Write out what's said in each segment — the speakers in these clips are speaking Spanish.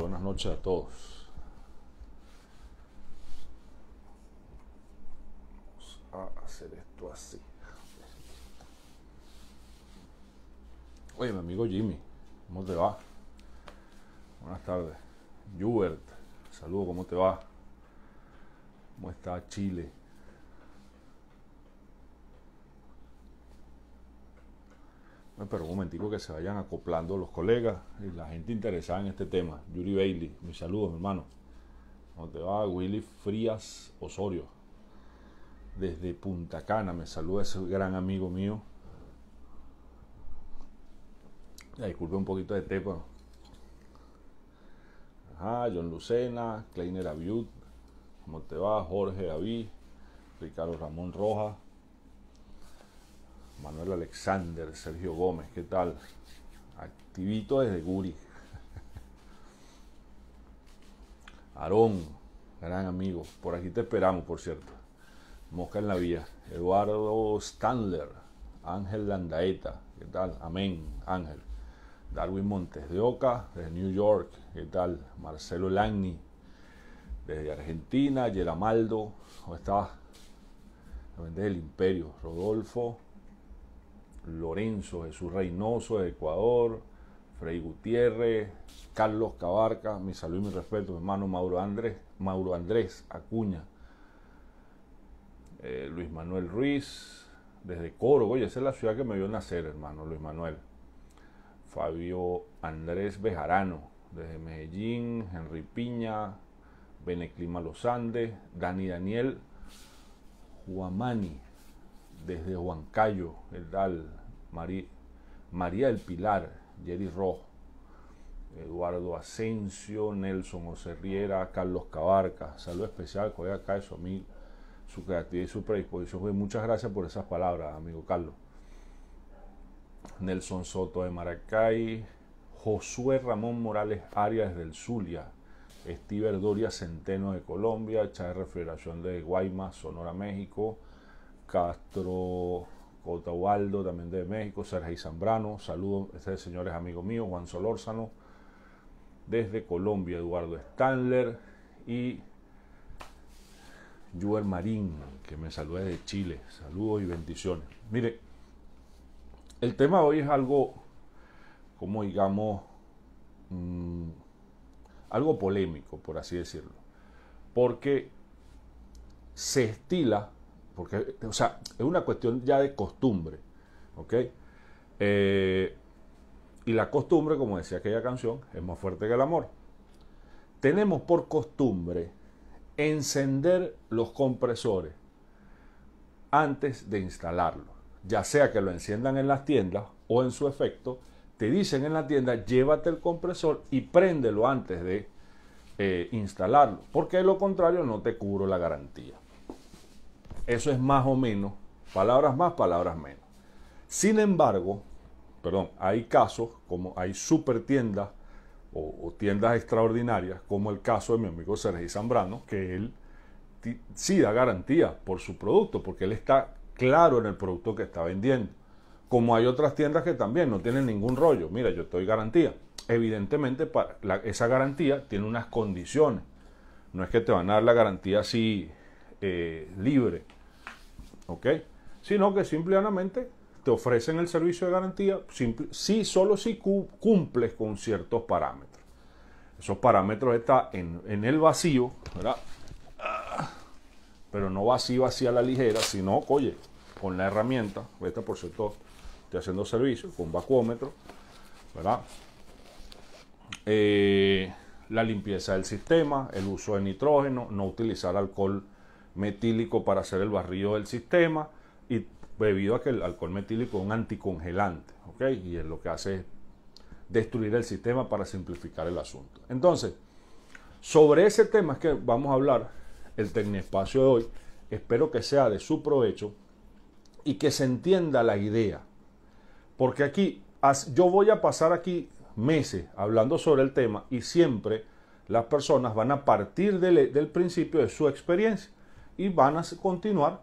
buenas noches a todos. Vamos a hacer esto así. Oye, mi amigo Jimmy, ¿cómo te va? Buenas tardes. Jubert, saludo, ¿cómo te va? ¿Cómo está Chile? que se vayan acoplando los colegas y la gente interesada en este tema. Yuri Bailey, mis saludos, mi hermano. ¿Cómo te va? Willy Frías Osorio. Desde Punta Cana me saluda ese gran amigo mío. disculpe un poquito de tepa. Ajá, John Lucena, Kleiner Abiud. ¿Cómo te va? Jorge David, Ricardo Ramón Rojas. Manuel Alexander, Sergio Gómez, ¿qué tal? Activito desde Guri. Aarón, gran amigo, por aquí te esperamos, por cierto. Mosca en la vía. Eduardo Standler, Ángel Landaeta, ¿qué tal? Amén, Ángel. Darwin Montes de Oca, desde New York, ¿qué tal? Marcelo Lagni, desde Argentina, Yeramaldo, ¿cómo estás? También desde el Imperio, Rodolfo Lorenzo Jesús Reynoso de Ecuador, Frei Gutiérrez, Carlos Cabarca, mi salud y mi respeto, hermano Mauro Andrés, Mauro Andrés Acuña, eh, Luis Manuel Ruiz, desde Coro, oye, esa es la ciudad que me vio nacer, hermano Luis Manuel. Fabio Andrés Bejarano, desde Medellín, Henry Piña, Beneclima Los Andes, Dani Daniel, Juamani desde Huancayo, El Dal, María El Pilar, Jerry Rojo, Eduardo Asensio, Nelson Ocerriera, Carlos Cabarca, saludo especial, Joder acá su creatividad y su predisposición. Pues muchas gracias por esas palabras, amigo Carlos. Nelson Soto de Maracay, Josué Ramón Morales Arias del Zulia, Steve Doria Centeno de Colombia, Chávez Refrigeración de Guaymas, Sonora, México, Castro Cotahualdo, también de México, Sergio Zambrano, saludos, este señor es amigo mío, Juan Solórzano, desde Colombia, Eduardo Stanler y Juer Marín, que me saluda desde Chile, saludos y bendiciones. Mire, el tema hoy es algo, como digamos, mm, algo polémico, por así decirlo, porque se estila porque, o sea, es una cuestión ya de costumbre. ¿Ok? Eh, y la costumbre, como decía aquella canción, es más fuerte que el amor. Tenemos por costumbre encender los compresores antes de instalarlo. Ya sea que lo enciendan en las tiendas o en su efecto, te dicen en la tienda, llévate el compresor y préndelo antes de eh, instalarlo, porque de lo contrario no te cubro la garantía. Eso es más o menos, palabras más, palabras menos. Sin embargo, perdón, hay casos como hay super tiendas o, tiendas extraordinarias, como el caso de mi amigo Sergio Zambrano, que él sí da garantía por su producto, porque él está claro en el producto que está vendiendo. Como hay otras tiendas que también no tienen ningún rollo. Mira, yo estoy garantía. Evidentemente, esa garantía tiene unas condiciones. No es que te van a dar la garantía así eh, libre. ¿ok? Sino que simplemente te ofrecen el servicio de garantía si, solo si cumples con ciertos parámetros. Esos parámetros están en, el vacío, ¿verdad? Ah, pero no vacío a la ligera, sino, oye, con la herramienta, esta por cierto estoy haciendo servicio, con vacuómetro, ¿verdad? Eh, la limpieza del sistema, el uso de nitrógeno, no utilizar alcohol metílico para hacer el barrido del sistema y debido a que el alcohol metílico es un anticongelante, ¿ok? Y es lo que hace es destruir el sistema para simplificar el asunto. Entonces, sobre ese tema es que vamos a hablar el Tecnespacio de hoy. Espero que sea de su provecho y que se entienda la idea. Porque aquí, yo voy a pasar aquí meses hablando sobre el tema y siempre las personas van a partir del principio de su experiencia y van a continuar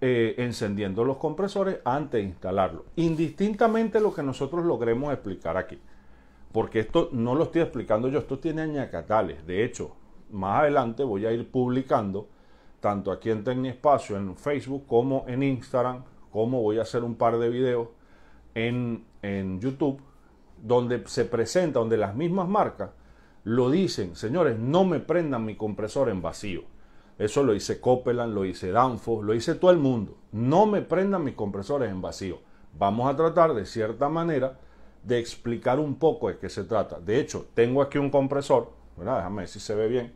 eh, encendiendo los compresores antes de instalarlo. Indistintamente lo que nosotros logremos explicar aquí. Porque esto no lo estoy explicando yo, esto tiene añacatales. De hecho, más adelante voy a ir publicando, tanto aquí en espacio en Facebook, como en Instagram, como voy a hacer un par de videos en, en YouTube, donde se presenta, donde las mismas marcas lo dicen, señores, no me prendan mi compresor en vacío eso lo hice Copeland, lo hice Danfo, lo hice todo el mundo. No me prendan mis compresores en vacío. Vamos a tratar de cierta manera de explicar un poco de qué se trata. De hecho, tengo aquí un compresor, ¿verdad? déjame ver si se ve bien.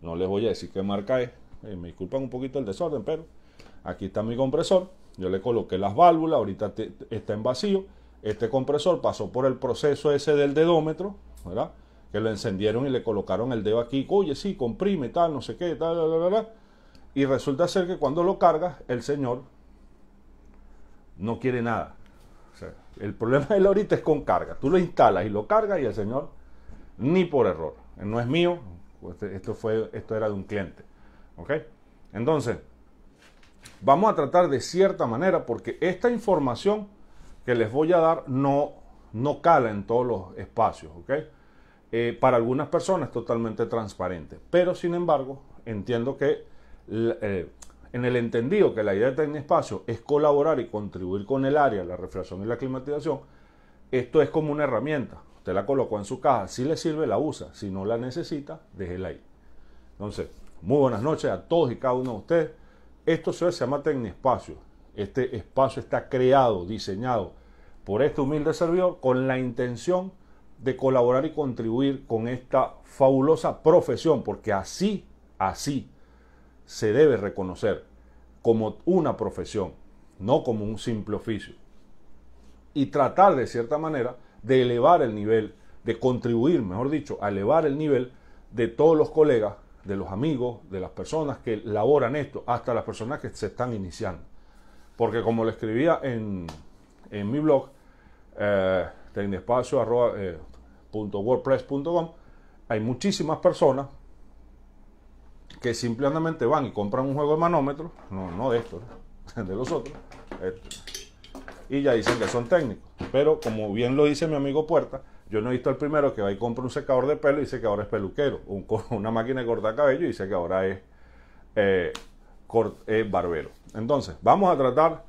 No les voy a decir qué marca es. Eh, me disculpan un poquito el desorden, pero aquí está mi compresor. Yo le coloqué las válvulas, ahorita está en vacío. Este compresor pasó por el proceso ese del dedómetro, ¿verdad? que lo encendieron y le colocaron el dedo aquí, oye, sí, comprime, tal, no sé qué, tal, tal, tal, bla. Y resulta ser que cuando lo cargas, el señor no quiere nada. el problema de él ahorita es con carga. Tú lo instalas y lo cargas y el señor, ni por error. No es mío, este, esto, fue, esto era de un cliente. ¿Ok? Entonces, vamos a tratar de cierta manera porque esta información que les voy a dar no, no cala en todos los espacios. ¿Ok? Eh, para algunas personas totalmente transparente. Pero sin embargo, entiendo que eh, en el entendido que la idea de Tecnespacio es colaborar y contribuir con el área, la refrigeración y la climatización, esto es como una herramienta. Usted la colocó en su caja, si le sirve la usa, si no la necesita, déjela ahí. Entonces, muy buenas noches a todos y cada uno de ustedes. Esto se llama Tecnespacio. Este espacio está creado, diseñado por este humilde servidor con la intención de colaborar y contribuir con esta fabulosa profesión, porque así, así se debe reconocer como una profesión, no como un simple oficio. Y tratar de cierta manera de elevar el nivel, de contribuir, mejor dicho, a elevar el nivel de todos los colegas, de los amigos, de las personas que laboran esto, hasta las personas que se están iniciando. Porque como lo escribía en, en mi blog, eh, .wordpress.com hay muchísimas personas que simplemente van y compran un juego de manómetros, no, no de estos, de los otros, y ya dicen que son técnicos. Pero como bien lo dice mi amigo Puerta, yo no he visto al primero que va y compra un secador de pelo y dice que ahora es peluquero, una máquina de cortar cabello y dice que ahora es eh, barbero. Entonces, vamos a tratar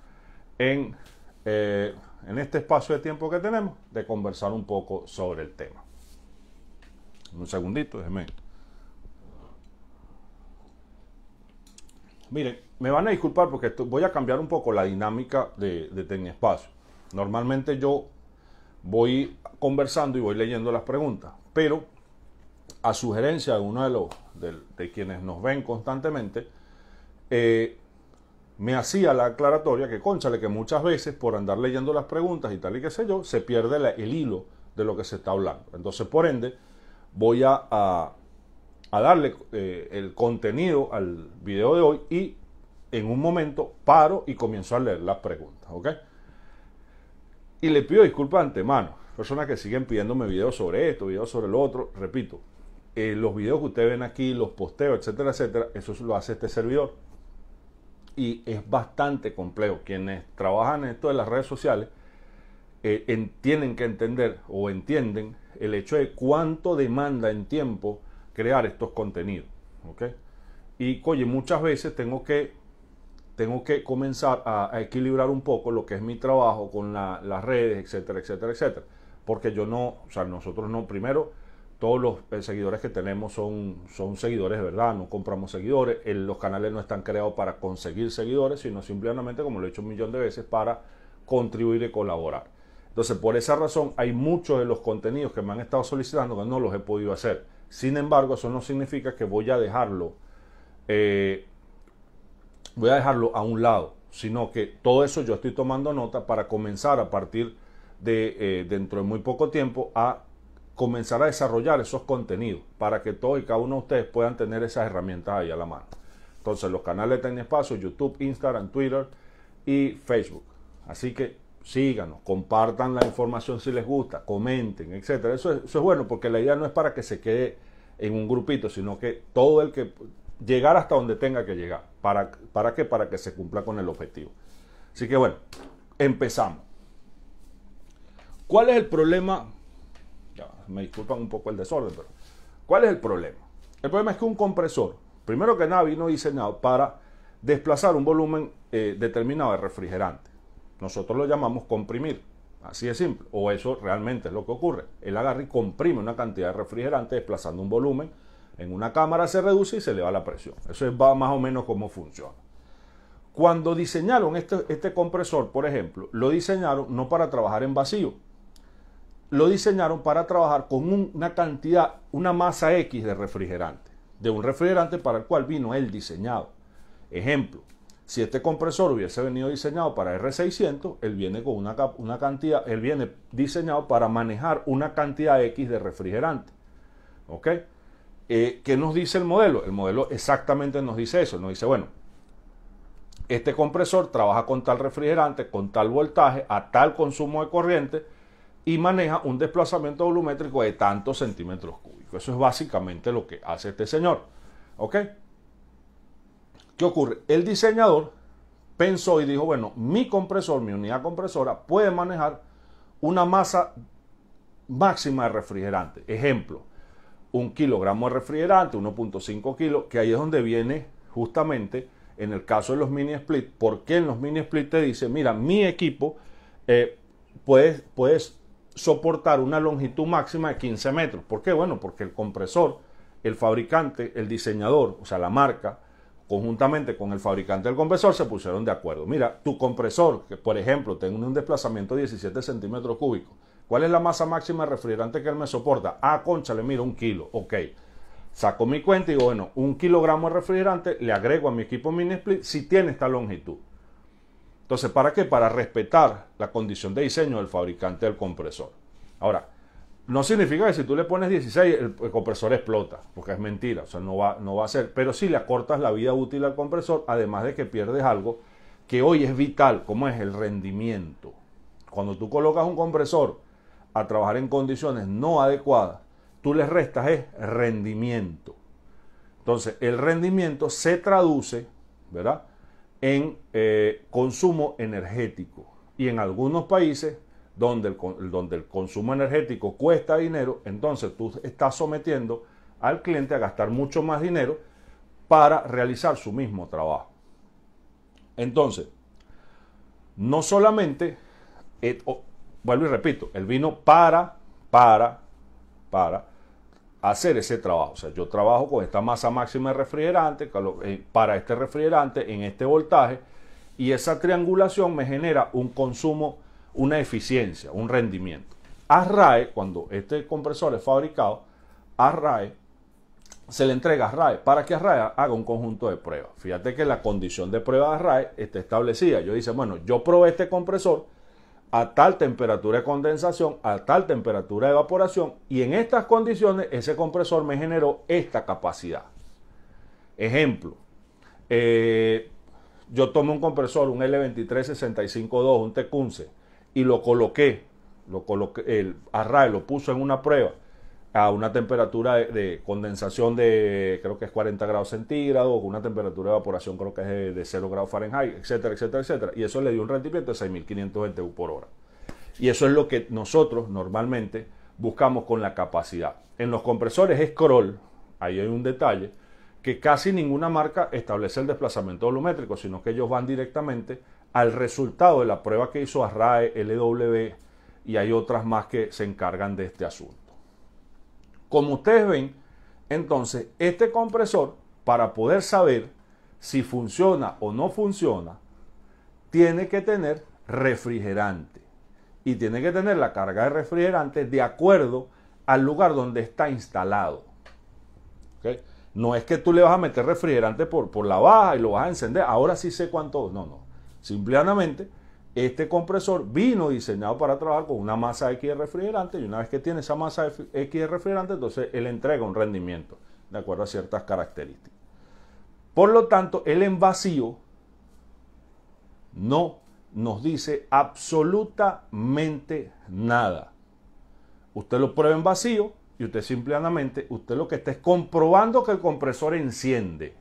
en eh, en este espacio de tiempo que tenemos, de conversar un poco sobre el tema. Un segundito, déjeme. Miren, me van a disculpar porque voy a cambiar un poco la dinámica de, de Espacio. Normalmente yo voy conversando y voy leyendo las preguntas, pero a sugerencia de uno de los de, quienes nos ven constantemente, eh, me hacía la aclaratoria que, conchale, que muchas veces por andar leyendo las preguntas y tal y qué sé yo, se pierde el hilo de lo que se está hablando. Entonces, por ende, voy a, darle eh, el contenido al video de hoy y en un momento paro y comienzo a leer las preguntas, ¿ok? Y le pido disculpas de antemano, personas que siguen pidiéndome videos sobre esto, videos sobre lo otro, repito, eh, los videos que ustedes ven aquí, los posteos, etcétera, etcétera, eso lo hace este servidor y es bastante complejo. Quienes trabajan en esto de las redes sociales eh, tienen que entender o entienden el hecho de cuánto demanda en tiempo crear estos contenidos. Y muchas veces tengo que, tengo que comenzar a, equilibrar un poco lo que es mi trabajo con las redes, etcétera, etcétera, etcétera. Porque yo no, o sea, nosotros no, primero, todos los eh, seguidores que tenemos son, son seguidores verdad, no compramos seguidores. los canales no están creados para conseguir seguidores, sino simplemente, como lo he hecho un millón de veces, para contribuir y colaborar. Entonces, por esa razón, hay muchos de los contenidos que me han estado solicitando que no los he podido hacer. Sin embargo, eso no significa que voy a dejarlo, eh, voy a dejarlo a un lado, sino que todo eso yo estoy tomando nota para comenzar a partir de eh, dentro de muy poco tiempo a comenzar a desarrollar esos contenidos para que todos y cada uno de ustedes puedan tener esas herramientas ahí a la mano. Entonces los canales tienen espacio, YouTube, Instagram, Twitter y Facebook. Así que síganos, compartan la información si les gusta, comenten, etc. Eso es, bueno porque la idea no es para que se quede en un grupito, sino que todo el que llegar hasta donde tenga que llegar. ¿Para, para qué? Para que se cumpla con el objetivo. Así que bueno, empezamos. ¿Cuál es el problema me disculpan un poco el desorden, pero ¿cuál es el problema? El problema es que un compresor, primero que nada, vino diseñado para desplazar un volumen eh, determinado de refrigerante. Nosotros lo llamamos comprimir, así de simple, o eso realmente es lo que ocurre. El agarre y comprime una cantidad de refrigerante desplazando un volumen. En una cámara se reduce y se eleva la presión. Eso es más o menos cómo funciona. Cuando diseñaron este, este compresor, por ejemplo, lo diseñaron no para trabajar en vacío, lo diseñaron para trabajar con una cantidad, una masa X de refrigerante, de un refrigerante para el cual vino el diseñado. Ejemplo, si este compresor hubiese venido diseñado para R600, él viene con una, cantidad, él viene diseñado para manejar una cantidad X de refrigerante. ¿Ok? Eh, ¿Qué nos dice el modelo? El modelo exactamente nos dice eso. Nos dice, bueno, este compresor trabaja con tal refrigerante, con tal voltaje, a tal consumo de corriente y maneja un desplazamiento volumétrico de tantos centímetros cúbicos. Eso es básicamente lo que hace este señor. ¿Ok? ¿Qué ocurre? El diseñador pensó y dijo, bueno, mi compresor, mi unidad compresora puede manejar una masa máxima de refrigerante. Ejemplo, un kilogramo de refrigerante, 1.5 kilos, que ahí es donde viene justamente en el caso de los mini split, porque en los mini split te dice, mira, mi equipo eh, puedes soportar una longitud máxima de 15 metros. ¿Por qué? Bueno, porque el compresor, el fabricante, el diseñador, o sea, la marca, conjuntamente con el fabricante del compresor, se pusieron de acuerdo. Mira, tu compresor, que por ejemplo Tengo un desplazamiento de 17 centímetros cúbicos, ¿cuál es la masa máxima de refrigerante que él me soporta? Ah, concha, le miro un kilo, ok. Saco mi cuenta y digo, bueno, un kilogramo de refrigerante le agrego a mi equipo mini split si tiene esta longitud. Entonces, ¿para qué? Para respetar la condición de diseño del fabricante del compresor. Ahora, no significa que si tú le pones 16 el, compresor explota, porque es mentira, o sea, no va, no va a ser, pero sí le acortas la vida útil al compresor, además de que pierdes algo que hoy es vital, como es el rendimiento. Cuando tú colocas un compresor a trabajar en condiciones no adecuadas, tú le restas es rendimiento. Entonces, el rendimiento se traduce, ¿verdad? en eh, consumo energético. Y en algunos países donde el, donde el consumo energético cuesta dinero, entonces tú estás sometiendo al cliente a gastar mucho más dinero para realizar su mismo trabajo. Entonces, no solamente, eh, vuelvo y repito, el vino para, para, para hacer ese trabajo. O sea, yo trabajo con esta masa máxima de refrigerante eh, para este refrigerante en este voltaje y esa triangulación me genera un consumo, una eficiencia, un rendimiento. ARRAE, cuando este compresor es fabricado, ARRAE se le entrega a RAE para que RAE haga un conjunto de pruebas. Fíjate que la condición de prueba de RAE está establecida. Yo dice, bueno, yo probé este compresor a tal temperatura de condensación, a tal temperatura de evaporación, y en estas condiciones ese compresor me generó esta capacidad. Ejemplo, eh, yo tomé un compresor, un L23652, un Tecunce y lo coloqué, lo coloqué el arrae, lo puso en una prueba a una temperatura de, condensación de creo que es 40 grados centígrados, una temperatura de evaporación creo que es de, 0 grados Fahrenheit, etcétera, etcétera, etcétera. Y eso le dio un rendimiento de 6.520 BTU por hora. Y eso es lo que nosotros normalmente buscamos con la capacidad. En los compresores scroll, ahí hay un detalle, que casi ninguna marca establece el desplazamiento volumétrico, sino que ellos van directamente al resultado de la prueba que hizo ARRAE, LW y hay otras más que se encargan de este asunto. Como ustedes ven, entonces este compresor, para poder saber si funciona o no funciona, tiene que tener refrigerante y tiene que tener la carga de refrigerante de acuerdo al lugar donde está instalado. No es que tú le vas a meter refrigerante por, por la baja y lo vas a encender. Ahora sí sé cuánto. No, no. Simplemente este compresor vino diseñado para trabajar con una masa X de refrigerante y una vez que tiene esa masa X de refrigerante, entonces él entrega un rendimiento de acuerdo a ciertas características. Por lo tanto, el en vacío no nos dice absolutamente nada. Usted lo prueba en vacío y usted simplemente, usted lo que está es comprobando que el compresor enciende.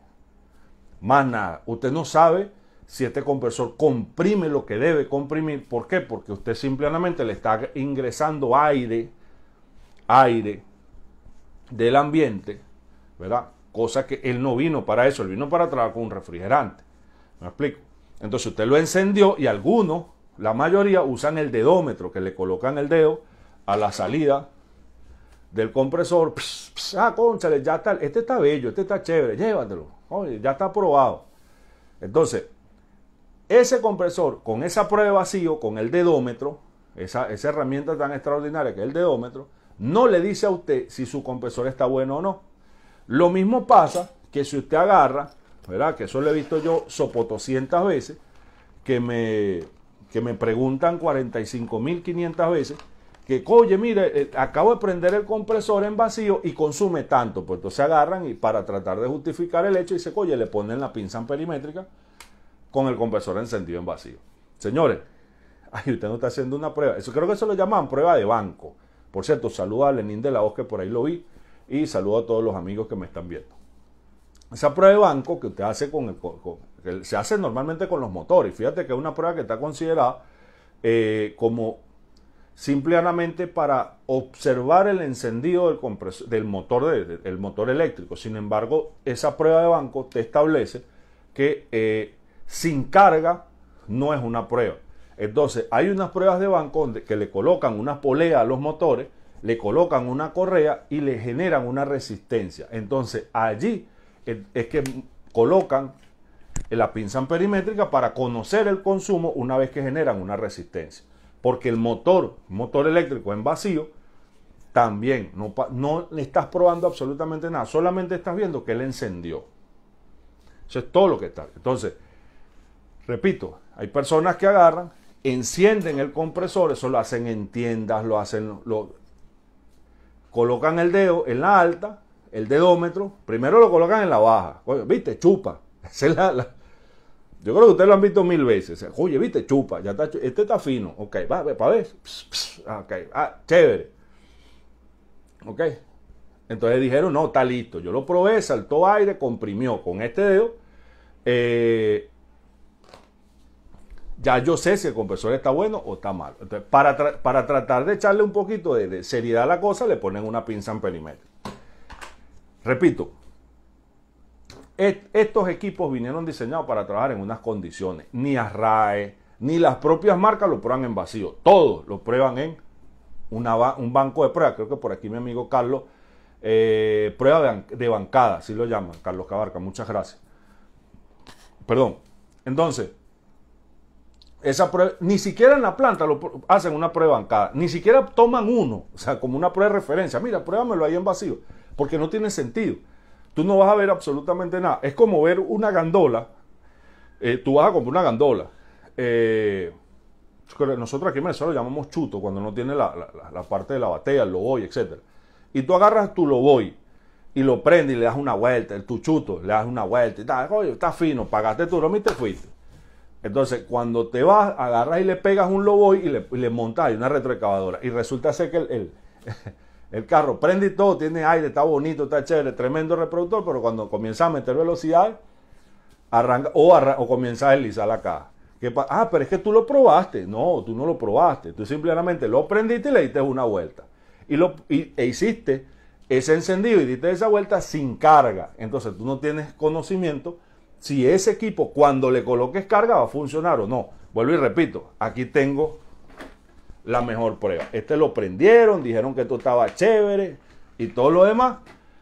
Más nada, usted no sabe si este compresor comprime lo que debe comprimir. ¿Por qué? Porque usted simplemente le está ingresando aire, aire del ambiente, ¿verdad? Cosa que él no vino para eso, él vino para trabajar con un refrigerante. ¿Me explico? Entonces usted lo encendió y algunos, la mayoría, usan el dedómetro, que le colocan el dedo a la salida del compresor. ah, conchale, ya está, este está bello, este está chévere, llévatelo. ya está aprobado. Entonces, ese compresor con esa prueba de vacío, con el dedómetro, esa, herramienta tan extraordinaria que es el dedómetro, no le dice a usted si su compresor está bueno o no. Lo mismo pasa que si usted agarra, ¿verdad? Que eso lo he visto yo sopotoscientas veces, que me, que me preguntan 45.500 veces, que, oye, mire, eh, acabo de prender el compresor en vacío y consume tanto. Pues entonces agarran y para tratar de justificar el hecho, dice, oye, le ponen la pinza amperimétrica con el compresor encendido en vacío. Señores, ahí usted no está haciendo una prueba. Eso creo que eso lo llaman prueba de banco. Por cierto, saludo a Lenín de la Voz, que por ahí lo vi, y saludo a todos los amigos que me están viendo. Esa prueba de banco que usted hace con el, se hace normalmente con los motores. Fíjate que es una prueba que está considerada eh, como simplemente para observar el encendido del, del motor, del motor eléctrico. Sin embargo, esa prueba de banco te establece que eh, sin carga, no es una prueba. Entonces, hay unas pruebas de banco que le colocan una polea a los motores, le colocan una correa y le generan una resistencia. Entonces, allí es que colocan la pinza perimétrica para conocer el consumo una vez que generan una resistencia. Porque el motor, motor eléctrico en vacío, también no, le estás probando absolutamente nada, solamente estás viendo que le encendió. Eso es todo lo que está. Entonces, Repito, hay personas que agarran, encienden el compresor, eso lo hacen en tiendas, lo hacen, lo, colocan el dedo en la alta, el dedómetro, primero lo colocan en la baja, viste, chupa. Yo creo que ustedes lo han visto mil veces. Oye, viste, chupa, ya está, este está fino, ok, va, a ver, pss, ah, ok, ah, chévere. Ok, entonces dijeron, no, está listo. Yo lo probé, saltó aire, comprimió con este dedo. Eh, ya yo sé si el compresor está bueno o está malo. para, tratar de echarle un poquito de, seriedad a la cosa, le ponen una pinza en perimetro. Repito, estos equipos vinieron diseñados para trabajar en unas condiciones. Ni Arrae, ni las propias marcas lo prueban en vacío. Todos lo prueban en un banco de pruebas. Creo que por aquí mi amigo Carlos, eh, prueba de, de bancada, así lo llaman. Carlos Cabarca, muchas gracias. Perdón. Entonces, esa prueba, ni siquiera en la planta lo hacen una prueba bancada, ni siquiera toman uno, o sea, como una prueba de referencia. Mira, pruébamelo ahí en vacío, porque no tiene sentido. Tú no vas a ver absolutamente nada. Es como ver una gandola. Eh, tú vas a comprar una gandola. Eh, nosotros aquí en Venezuela lo llamamos chuto cuando no tiene la, parte de la batea, el loboy, etc. Y tú agarras tu loboy y lo prendes y le das una vuelta, el tu chuto, le das una vuelta y está fino, pagaste tu lo y te fuiste. Entonces, cuando te vas, agarras y le pegas un lobo y le, y montas una retroexcavadora. Y resulta ser que el, el, carro prende todo, tiene aire, está bonito, está chévere, tremendo reproductor, pero cuando comienza a meter velocidad, arranca o, o comienza a deslizar la caja. ah, pero es que tú lo probaste. No, tú no lo probaste. Tú simplemente lo prendiste y le diste una vuelta. Y, lo, e hiciste ese encendido y diste esa vuelta sin carga. Entonces, tú no tienes conocimiento si ese equipo cuando le coloques carga va a funcionar o no. Vuelvo y repito, aquí tengo la mejor prueba. Este lo prendieron, dijeron que esto estaba chévere y todo lo demás.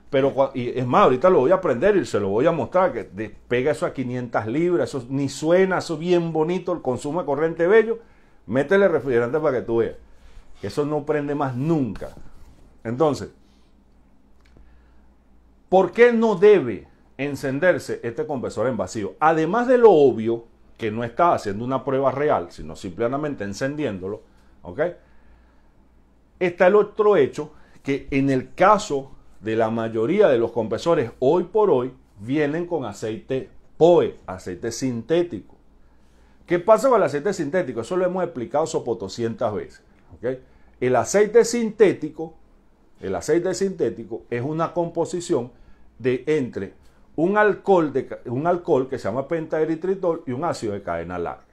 Pero y es más, ahorita lo voy a prender y se lo voy a mostrar, que pega eso a 500 libras, eso ni suena, eso bien bonito, el consumo de corriente bello. Métele refrigerante para que tú veas. Eso no prende más nunca. Entonces, ¿por qué no debe encenderse este compresor en vacío. Además de lo obvio, que no está haciendo una prueba real, sino simplemente encendiéndolo, ¿ok? Está el otro hecho que en el caso de la mayoría de los compresores hoy por hoy vienen con aceite POE, aceite sintético. ¿Qué pasa con el aceite sintético? Eso lo hemos explicado sopotoscientas veces. El aceite sintético, el aceite sintético es una composición de entre un alcohol, de, un alcohol que se llama pentaeritritol y un ácido de cadena larga.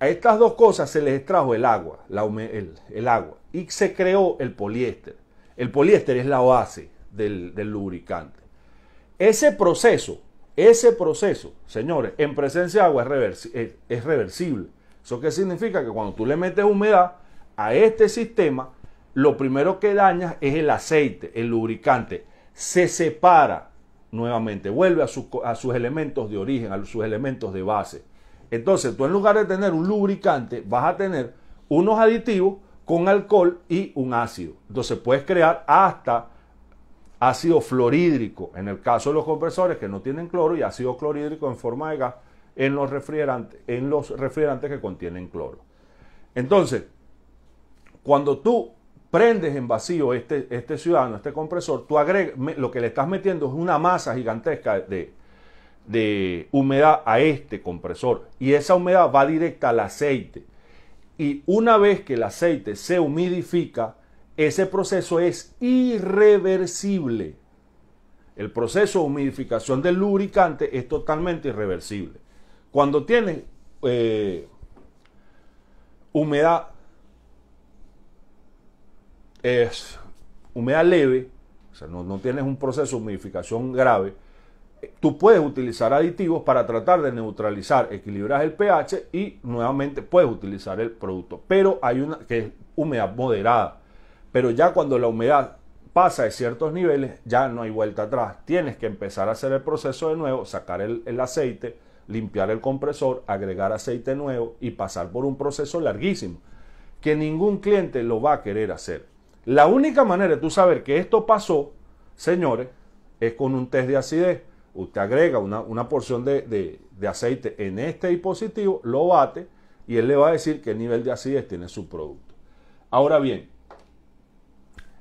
A estas dos cosas se les extrajo el agua, la el, agua, y se creó el poliéster. El poliéster es la base del, lubricante. Ese proceso, ese proceso, señores, en presencia de agua es, es reversible. ¿Eso qué significa? Que cuando tú le metes humedad a este sistema, lo primero que dañas es el aceite, el lubricante. Se separa nuevamente, vuelve a, sus elementos de origen, a sus elementos de base. Entonces, tú en lugar de tener un lubricante, vas a tener unos aditivos con alcohol y un ácido. Entonces, puedes crear hasta ácido fluorhídrico en el caso de los compresores que no tienen cloro y ácido clorhídrico en forma de gas en los en los refrigerantes que contienen cloro. Entonces, cuando tú prendes en vacío este, este ciudadano, este compresor, tú agregas, lo que le estás metiendo es una masa gigantesca de, humedad a este compresor y esa humedad va directa al aceite. Y una vez que el aceite se humidifica, ese proceso es irreversible. El proceso de humidificación del lubricante es totalmente irreversible. Cuando tienes eh, humedad es humedad leve, o sea, no, tienes un proceso de humidificación grave, eh, tú puedes utilizar aditivos para tratar de neutralizar, equilibrar el pH y nuevamente puedes utilizar el producto. Pero hay una que es humedad moderada. Pero ya cuando la humedad pasa de ciertos niveles, ya no hay vuelta atrás. Tienes que empezar a hacer el proceso de nuevo, sacar el aceite, limpiar el compresor, agregar aceite nuevo y pasar por un proceso larguísimo que ningún cliente lo va a querer hacer. La única manera de tú saber que esto pasó, señores, es con un test de acidez. Usted agrega una, porción de, aceite en este dispositivo, lo bate y él le va a decir qué nivel de acidez tiene su producto. Ahora bien,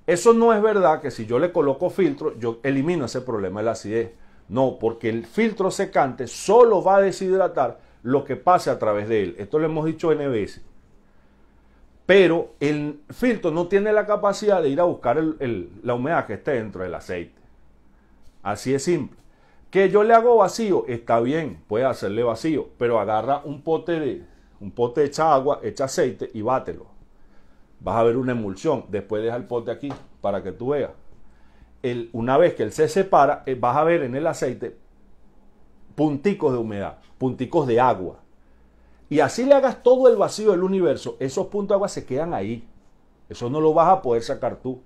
eso no es verdad que si yo le coloco filtro, yo elimino ese problema de la acidez. No, porque el filtro secante solo va a deshidratar lo que pase a través de él. Esto lo hemos dicho en pero el filtro no tiene la capacidad de ir a buscar la humedad que esté dentro del aceite. Así es simple. Que yo le hago vacío, está bien, puede hacerle vacío, pero agarra un pote de, un pote echa agua, echa aceite y bátelo. Vas a ver una emulsión. Después deja el pote aquí para que tú veas. El, una vez que él se separa, eh, vas a ver en el aceite punticos de humedad, punticos de agua. Y así le hagas todo el vacío del universo, esos puntos de agua se quedan ahí. Eso no lo vas a poder sacar tú.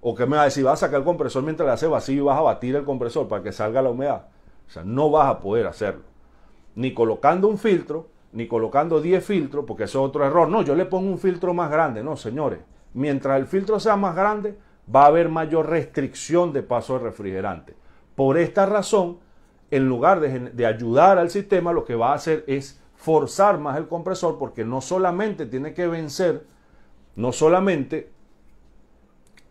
¿O que me vas a decir? Vas a sacar el compresor mientras le hace vacío y vas a batir el compresor para que salga la humedad. O sea, no vas a poder hacerlo. Ni colocando un filtro, ni colocando 10 filtros, porque eso es otro error. No, yo le pongo un filtro más grande. No, señores. Mientras el filtro sea más grande, va a haber mayor restricción de paso de refrigerante. Por esta razón, en lugar de ayudar al sistema, lo que va a hacer es forzar más el compresor porque no solamente tiene que vencer, no solamente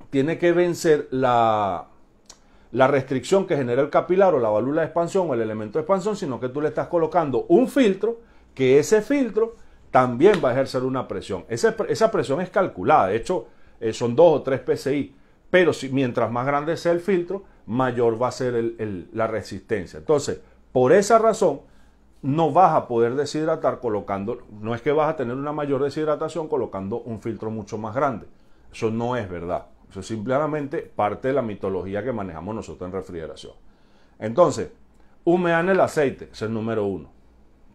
tiene que vencer la, la restricción que genera el capilar o la válvula de expansión o el elemento de expansión, sino que tú le estás colocando un filtro que ese filtro también va a ejercer una presión. Esa, presión es calculada, de hecho eh, son dos o tres PSI, pero si, mientras más grande sea el filtro, mayor va a ser la resistencia. Entonces, por esa razón, no vas a poder deshidratar colocando, no es que vas a tener una mayor deshidratación colocando un filtro mucho más grande. Eso no es verdad. Eso es simplemente parte de la mitología que manejamos nosotros en refrigeración. Entonces, en el aceite, es el número uno.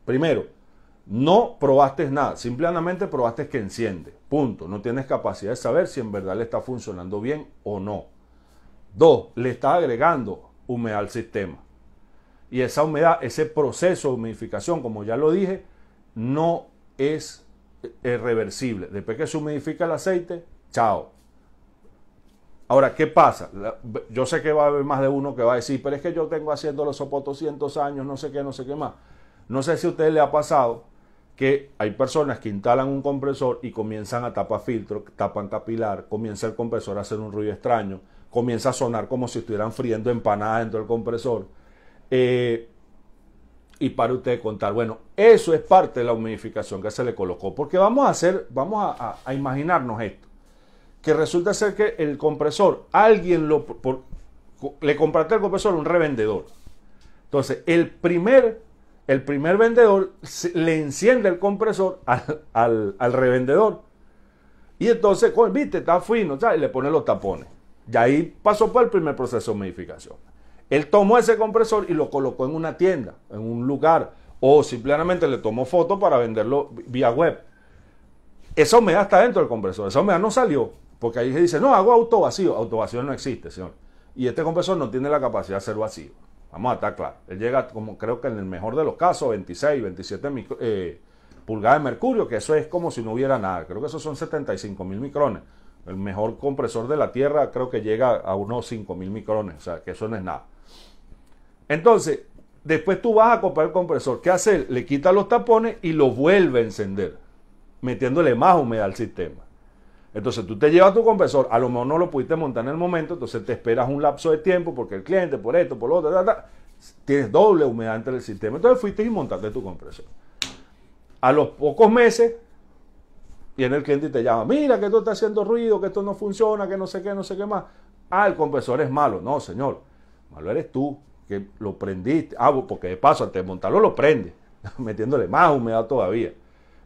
Primero, no probaste nada, simplemente probaste que enciende. Punto. No tienes capacidad de saber si en verdad le está funcionando bien o no. Dos, le está agregando humedad al sistema. Y esa humedad, ese proceso de humidificación, como ya lo dije, no es irreversible eh, Después que se humidifica el aceite, chao. Ahora, ¿qué pasa? Yo sé que va a haber más de uno que va a decir, pero es que yo tengo haciendo los sopotos cientos años, no sé qué, no sé qué más. No sé si a ustedes le ha pasado que hay personas que instalan un compresor y comienzan a tapar filtro, tapan capilar, comienza el compresor a hacer un ruido extraño, comienza a sonar como si estuvieran friendo empanadas dentro del compresor eh, y para usted contar, bueno, eso es parte de la humidificación que se le colocó, porque vamos a hacer, vamos a, imaginarnos esto, que resulta ser que el compresor, alguien lo, le compraste el compresor a un revendedor. Entonces, el primer, el primer vendedor le enciende el compresor al, revendedor. Y entonces, viste, está fino, y le pone los tapones. Y ahí pasó por pues, el primer proceso de humidificación. Él tomó ese compresor y lo colocó en una tienda, en un lugar, o simplemente le tomó foto para venderlo vía web. Esa da hasta dentro del compresor, esa humedad no salió, porque ahí se dice, no, hago auto vacío. Auto vacío no existe, señor. Y este compresor no tiene la capacidad de ser vacío. Vamos a estar claro. Él llega, como creo que en el mejor de los casos, 26, 27 eh, pulgadas de mercurio, que eso es como si no hubiera nada. Creo que esos son 75 mil micrones. El mejor compresor de la Tierra creo que llega a unos 5 mil micrones, o sea, que eso no es nada. Entonces, después tú vas a comprar el compresor. ¿Qué hace? Le quita los tapones y lo vuelve a encender, metiéndole más humedad al sistema. Entonces tú te llevas tu compresor, a lo mejor no lo pudiste montar en el momento, entonces te esperas un lapso de tiempo porque el cliente, por esto, por lo otro, tienes doble humedad entre el sistema. Entonces fuiste y montaste tu compresor. A los pocos meses viene el cliente y te llama, mira que esto está haciendo ruido, que esto no funciona, que no sé qué, no sé qué más. Ah, el compresor es malo. No, señor, malo eres tú que lo prendiste. Ah, porque de paso, antes de montarlo lo prende, metiéndole más humedad todavía.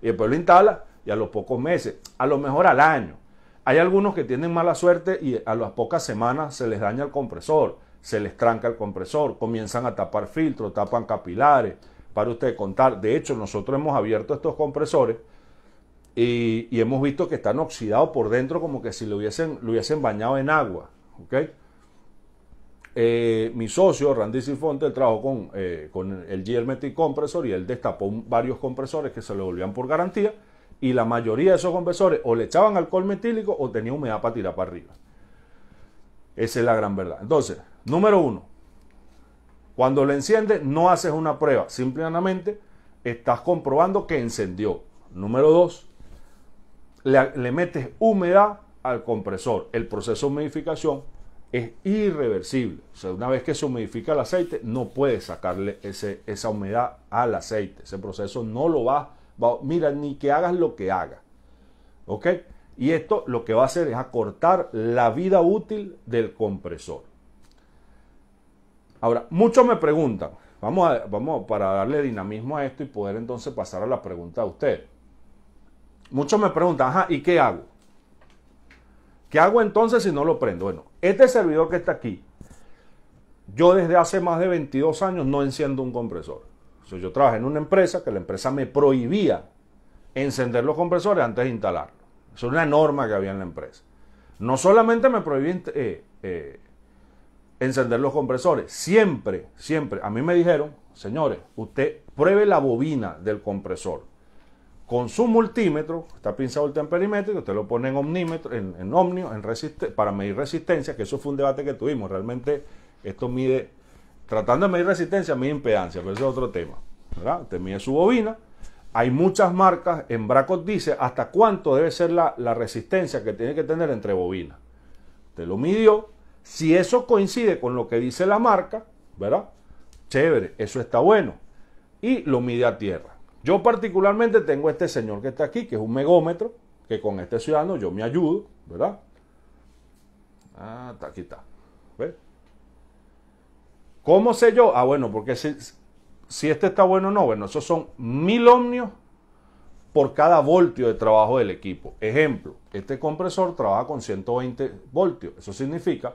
Y después lo instala y a los pocos meses, a lo mejor al año. Hay algunos que tienen mala suerte y a las pocas semanas se les daña el compresor, se les tranca el compresor, comienzan a tapar filtros, tapan capilares, para usted contar. De hecho, nosotros hemos abierto estos compresores y, hemos visto que están oxidados por dentro como que si lo hubiesen, lo hubiesen bañado en agua. ¿okay? Eh, mi socio, Randy Sifonte él trabajó eh, con, el g compresor y él destapó varios compresores que se le volvían por garantía y la mayoría de esos compresores o le echaban alcohol metílico o tenía humedad para tirar para arriba. Esa es la gran verdad. Entonces, número uno, cuando lo enciendes no haces una prueba, simplemente estás comprobando que encendió. Número dos, le, metes humedad al compresor. El proceso de humidificación es irreversible. O sea, una vez que se humidifica el aceite, no puede sacarle esa humedad al aceite. Ese proceso no lo va va, mira, ni que hagas lo que hagas. ¿Ok? Y esto lo que va a hacer es acortar la vida útil del compresor. Ahora, muchos me preguntan, vamos, a, vamos para darle dinamismo a esto y poder entonces pasar a la pregunta a usted. Muchos me preguntan, ajá, ¿y qué hago? ¿Qué hago entonces si no lo prendo? Bueno, este servidor que está aquí, yo desde hace más de 22 años no enciendo un compresor. yo trabajé en una empresa que la empresa me prohibía encender los compresores antes de instalarlos. Es una norma que había en la empresa. No solamente me prohibían eh, eh, encender los compresores, siempre, siempre. A mí me dijeron, señores, usted pruebe la bobina del compresor con su multímetro, está pinzado el temperimétrico, usted lo pone en omnímetro, en, en para medir resistencia, que eso fue un debate que tuvimos. Realmente esto mide, tratando de medir resistencia, mide impedancia, pero ese es otro tema. ¿verdad? Usted mide su bobina. Hay muchas marcas, en Bracos dice hasta cuánto debe ser la, la resistencia que tiene que tener entre bobinas. Usted lo midió. Si eso coincide con lo que dice la marca, ¿verdad? Chévere, eso está bueno. Y lo mide a tierra. Yo particularmente tengo este señor que está aquí, que es un megómetro, que con este ciudadano yo me ayudo, ¿verdad? Ah, está, aquí está. ¿Cómo sé yo? Ah, bueno, porque si, si este está bueno o no, bueno, esos son mil ohmios por cada voltio de trabajo del equipo. Ejemplo, este compresor trabaja con 120 voltios. Eso significa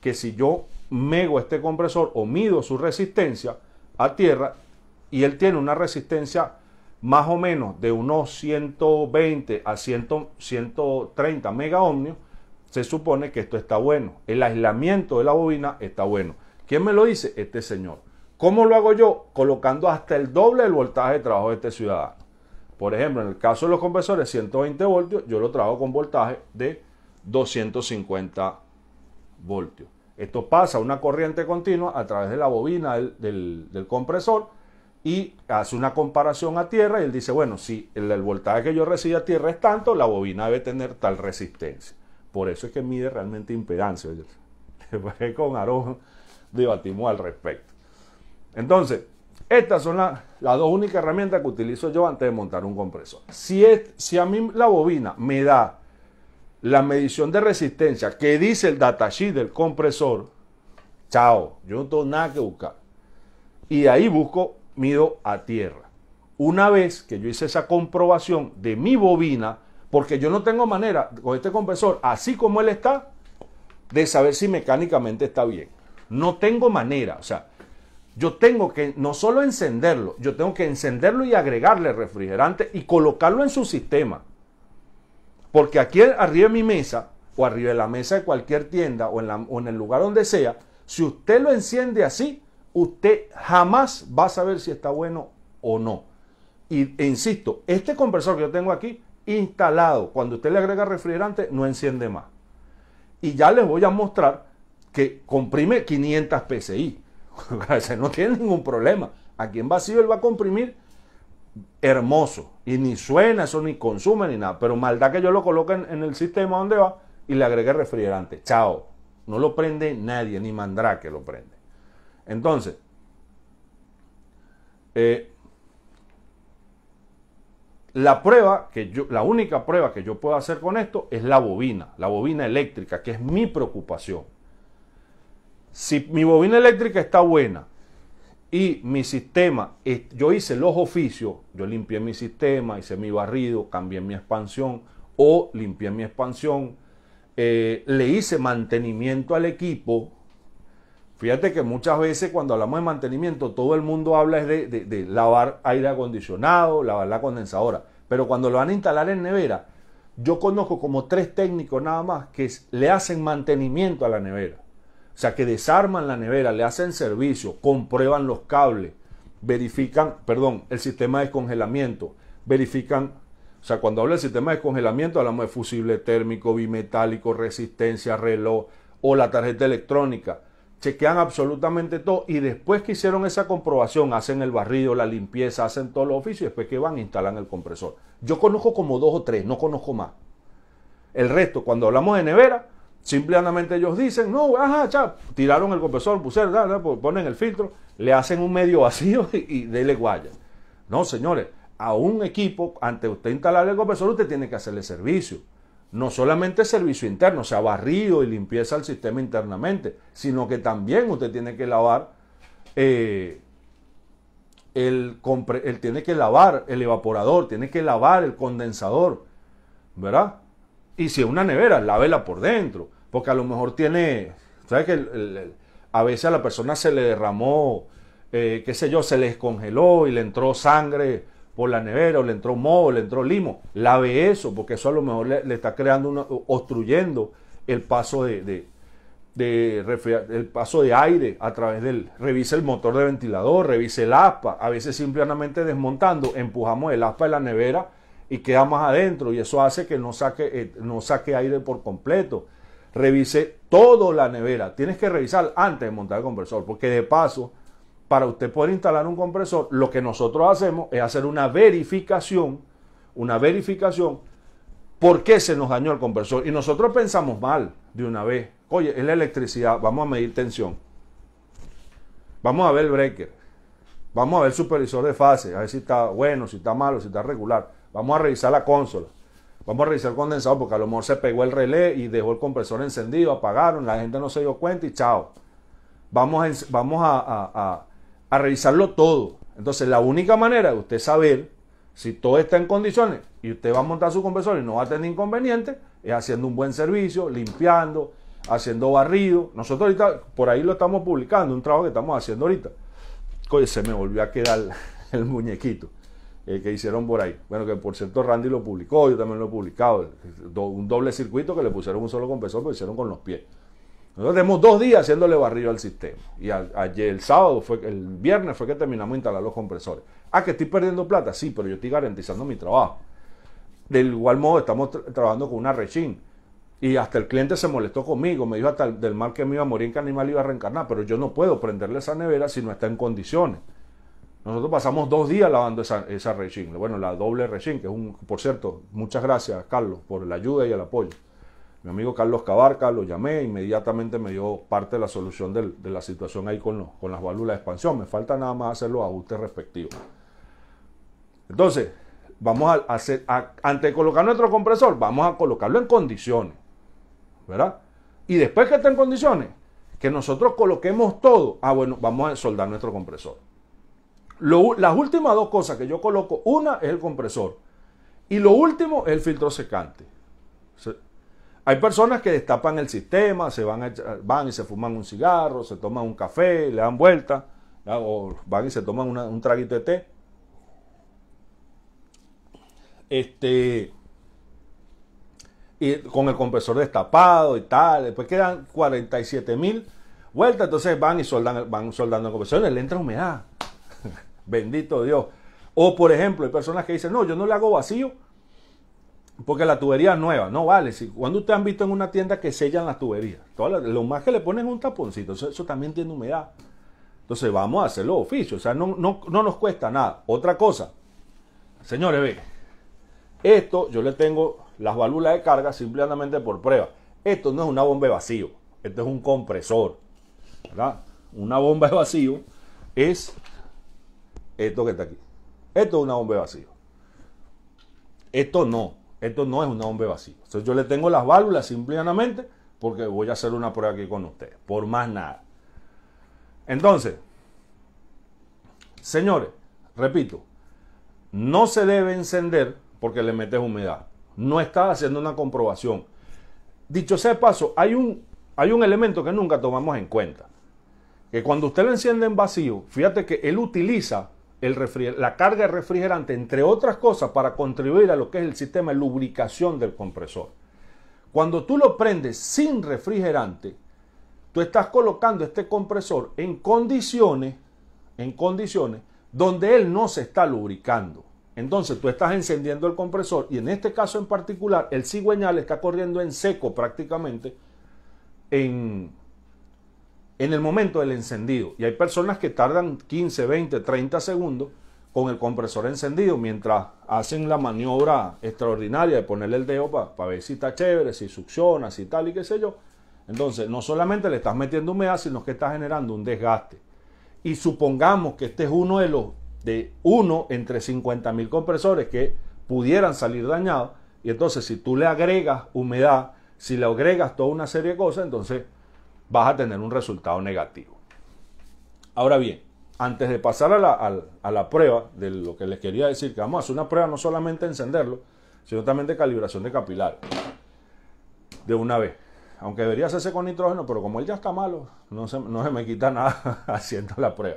que si yo mego este compresor o mido su resistencia a tierra y él tiene una resistencia más o menos de unos 120 a 130 130 megaohmios, se supone que esto está bueno. El aislamiento de la bobina está bueno. ¿Quién me lo dice? Este señor. ¿Cómo lo hago yo? Colocando hasta el doble del voltaje de trabajo de este ciudadano. Por ejemplo, en el caso de los compresores 120 voltios, yo lo trabajo con voltaje de 250 voltios. Esto pasa una corriente continua a través de la bobina del compresor y hace una comparación a tierra y él dice, bueno, si el, voltaje que yo recibo a tierra es tanto, la bobina debe tener tal resistencia. Por eso es que mide realmente impedancia. Después con Aarón debatimos al respecto. Entonces, estas son las dos únicas herramientas que utilizo yo antes de montar un compresor. Si, es, si a mí la bobina me da la medición de resistencia que dice el datasheet del compresor, chao, yo no tengo nada que buscar. Y ahí busco mido a tierra. Una vez que yo hice esa comprobación de mi bobina, porque yo no tengo manera con este compresor, así como él está, de saber si mecánicamente está bien. No tengo manera, o sea, yo tengo que no solo encenderlo, yo tengo que encenderlo y agregarle refrigerante y colocarlo en su sistema. Porque aquí arriba de mi mesa, o arriba de la mesa de cualquier tienda, o en, en el lugar donde sea, si usted lo enciende así, usted jamás va a saber si está bueno o no. Y e insisto, este compresor que yo tengo aquí instalado, cuando usted le agrega refrigerante, no enciende más. Y ya les voy a mostrar que comprime 500 PSI. no tiene ningún problema. Aquí en vacío él va a comprimir hermoso. Y ni suena, eso ni consume ni nada. Pero maldad que yo lo coloque en, el sistema donde va y le agregue refrigerante. Chao. No lo prende nadie, ni que lo prenda. Entonces, eh, la prueba que yo, la única prueba que yo puedo hacer con esto es la bobina, la bobina eléctrica, que es mi preocupación. Si mi bobina eléctrica está buena y mi sistema, yo hice los oficios, yo limpié mi sistema, hice mi barrido, cambié mi expansión o limpié mi expansión, eh, le hice mantenimiento al equipo, Fíjate que muchas veces cuando hablamos de mantenimiento, todo el mundo habla de, de, lavar aire acondicionado, lavar la condensadora. Pero cuando lo van a instalar en nevera, yo conozco como tres técnicos nada más que le hacen mantenimiento a la nevera. O sea, que desarman la nevera, le hacen servicio, comprueban los cables, verifican, perdón, el sistema de congelamiento, verifican, o sea, cuando hablo del sistema de congelamiento, hablamos de fusible térmico, bimetálico, resistencia, reloj o la tarjeta electrónica chequean absolutamente todo y después que hicieron esa comprobación, hacen el barrido, la limpieza, hacen todos los oficios y después que van, instalan el compresor. Yo conozco como dos o tres, no conozco más. El resto, cuando hablamos de nevera, simplemente ellos dicen, no, ajá, tiraron el compresor, pusieron, pues, ponen el filtro, le hacen un medio vacío y, denle guaya. No, señores, a un equipo, ante usted instalar el compresor, usted tiene que hacerle servicio no solamente servicio interno, o sea, barrido y limpieza al sistema internamente, sino que también usted tiene que lavar, eh, el, tiene que lavar el evaporador, tiene que lavar el condensador, ¿verdad? Y si es una nevera, lávela por dentro, porque a lo mejor tiene, ¿sabes que a veces a la persona se le derramó, eh, qué sé yo, se le descongeló y le entró sangre por la nevera, o le entró moho, o le entró limo. Lave eso, porque eso a lo mejor le, está creando, una, obstruyendo el paso de, de, el paso de aire a través del. Revise el motor de ventilador, revise el aspa. A veces simplemente desmontando, empujamos el aspa de la nevera y queda más adentro, y eso hace que no saque, eh, no saque aire por completo. Revise todo la nevera. Tienes que revisar antes de montar el compresor, porque de paso para usted poder instalar un compresor, lo que nosotros hacemos es hacer una verificación, una verificación, por qué se nos dañó el compresor. Y nosotros pensamos mal de una vez. Oye, es la electricidad, vamos a medir tensión. Vamos a ver el breaker. Vamos a ver el supervisor de fase, a ver si está bueno, si está malo, si está regular. Vamos a revisar la consola. Vamos a revisar el condensador porque a lo mejor se pegó el relé y dejó el compresor encendido, apagaron, la gente no se dio cuenta y chao. Vamos vamos a a revisarlo todo. Entonces, la única manera de usted saber si todo está en condiciones y usted va a montar su compresor y no va a tener inconveniente es haciendo un buen servicio, limpiando, haciendo barrido. Nosotros ahorita, por ahí lo estamos publicando, un trabajo que estamos haciendo ahorita. se me volvió a quedar el muñequito eh, que hicieron por ahí. Bueno, que por cierto Randy lo publicó, yo también lo he publicado. Un doble circuito que le pusieron un solo compresor, pero hicieron con los pies. Nosotros tenemos dos días haciéndole barrido al sistema. Y ayer, el sábado, fue, el viernes fue que terminamos de instalar los compresores. Ah, que estoy perdiendo plata, sí, pero yo estoy garantizando mi trabajo. Del igual modo, estamos trabajando con una rechín. Y hasta el cliente se molestó conmigo, me dijo hasta del mal que me iba a morir, que animal iba a reencarnar, pero yo no puedo prenderle esa nevera si no está en condiciones. Nosotros pasamos dos días lavando esa, esa rechín, bueno, la doble rechín, que es un, por cierto, muchas gracias, Carlos, por la ayuda y el apoyo. Mi amigo Carlos Cabarca lo llamé, inmediatamente me dio parte de la solución de la situación ahí con, las válvulas de expansión. Me falta nada más hacer los ajustes respectivos. Entonces, vamos a hacer, Ante antes de colocar nuestro compresor, vamos a colocarlo en condiciones, ¿verdad? Y después que esté en condiciones, que nosotros coloquemos todo, ah, bueno, vamos a soldar nuestro compresor. las últimas dos cosas que yo coloco, una es el compresor y lo último es el filtro secante. Hay personas que destapan el sistema, se van, van y se fuman un cigarro, se toman un café, le dan vuelta, o van y se toman un traguito de té. Este, y con el compresor destapado y tal, después quedan 47 mil vueltas, entonces van y soldan, van soldando el compresor, le entra humedad. Bendito Dios. O por ejemplo, hay personas que dicen, no, yo no le hago vacío porque la tubería nueva, no vale. Si, cuando ustedes han visto en una tienda que sellan las tuberías, lo más que le ponen es un taponcito, eso, también tiene humedad. Entonces vamos a hacerlo oficio, o sea, no, no, no nos cuesta nada. Otra cosa, señores, ve, esto yo le tengo las válvulas de carga simplemente por prueba. Esto no es una bomba de vacío, esto es un compresor. ¿verdad? Una bomba de vacío es esto que está aquí. Esto es una bomba de vacío. Esto no. Esto no es un hombre vacío. Entonces yo le tengo las válvulas simplemente porque voy a hacer una prueba aquí con ustedes. Por más nada. Entonces, señores, repito, no se debe encender porque le metes humedad. No está haciendo una comprobación. Dicho sea paso, hay un, hay un elemento que nunca tomamos en cuenta. Que cuando usted lo enciende en vacío, fíjate que él utiliza la carga de refrigerante, entre otras cosas, para contribuir a lo que es el sistema de lubricación del compresor. Cuando tú lo prendes sin refrigerante, tú estás colocando este compresor en condiciones, en condiciones donde él no se está lubricando. Entonces tú estás encendiendo el compresor y en este caso en particular el cigüeñal está corriendo en seco prácticamente en, en el momento del encendido. Y hay personas que tardan 15, 20, 30 segundos con el compresor encendido mientras hacen la maniobra extraordinaria de ponerle el dedo para ver si está chévere, si succiona, si tal y qué sé yo. Entonces, no solamente le estás metiendo humedad, sino que estás generando un desgaste. Y supongamos que este es uno de los de uno entre 50 mil compresores que pudieran salir dañados. Y entonces, si tú le agregas humedad, si le agregas toda una serie de cosas, entonces vas a tener un resultado negativo. Ahora bien, antes de pasar a la, prueba de lo que les quería decir, que vamos a hacer una prueba no solamente de encenderlo, sino también de calibración de capilar. De una vez. Aunque debería hacerse con nitrógeno, pero como él ya está malo, no se, no se me quita nada haciendo la prueba.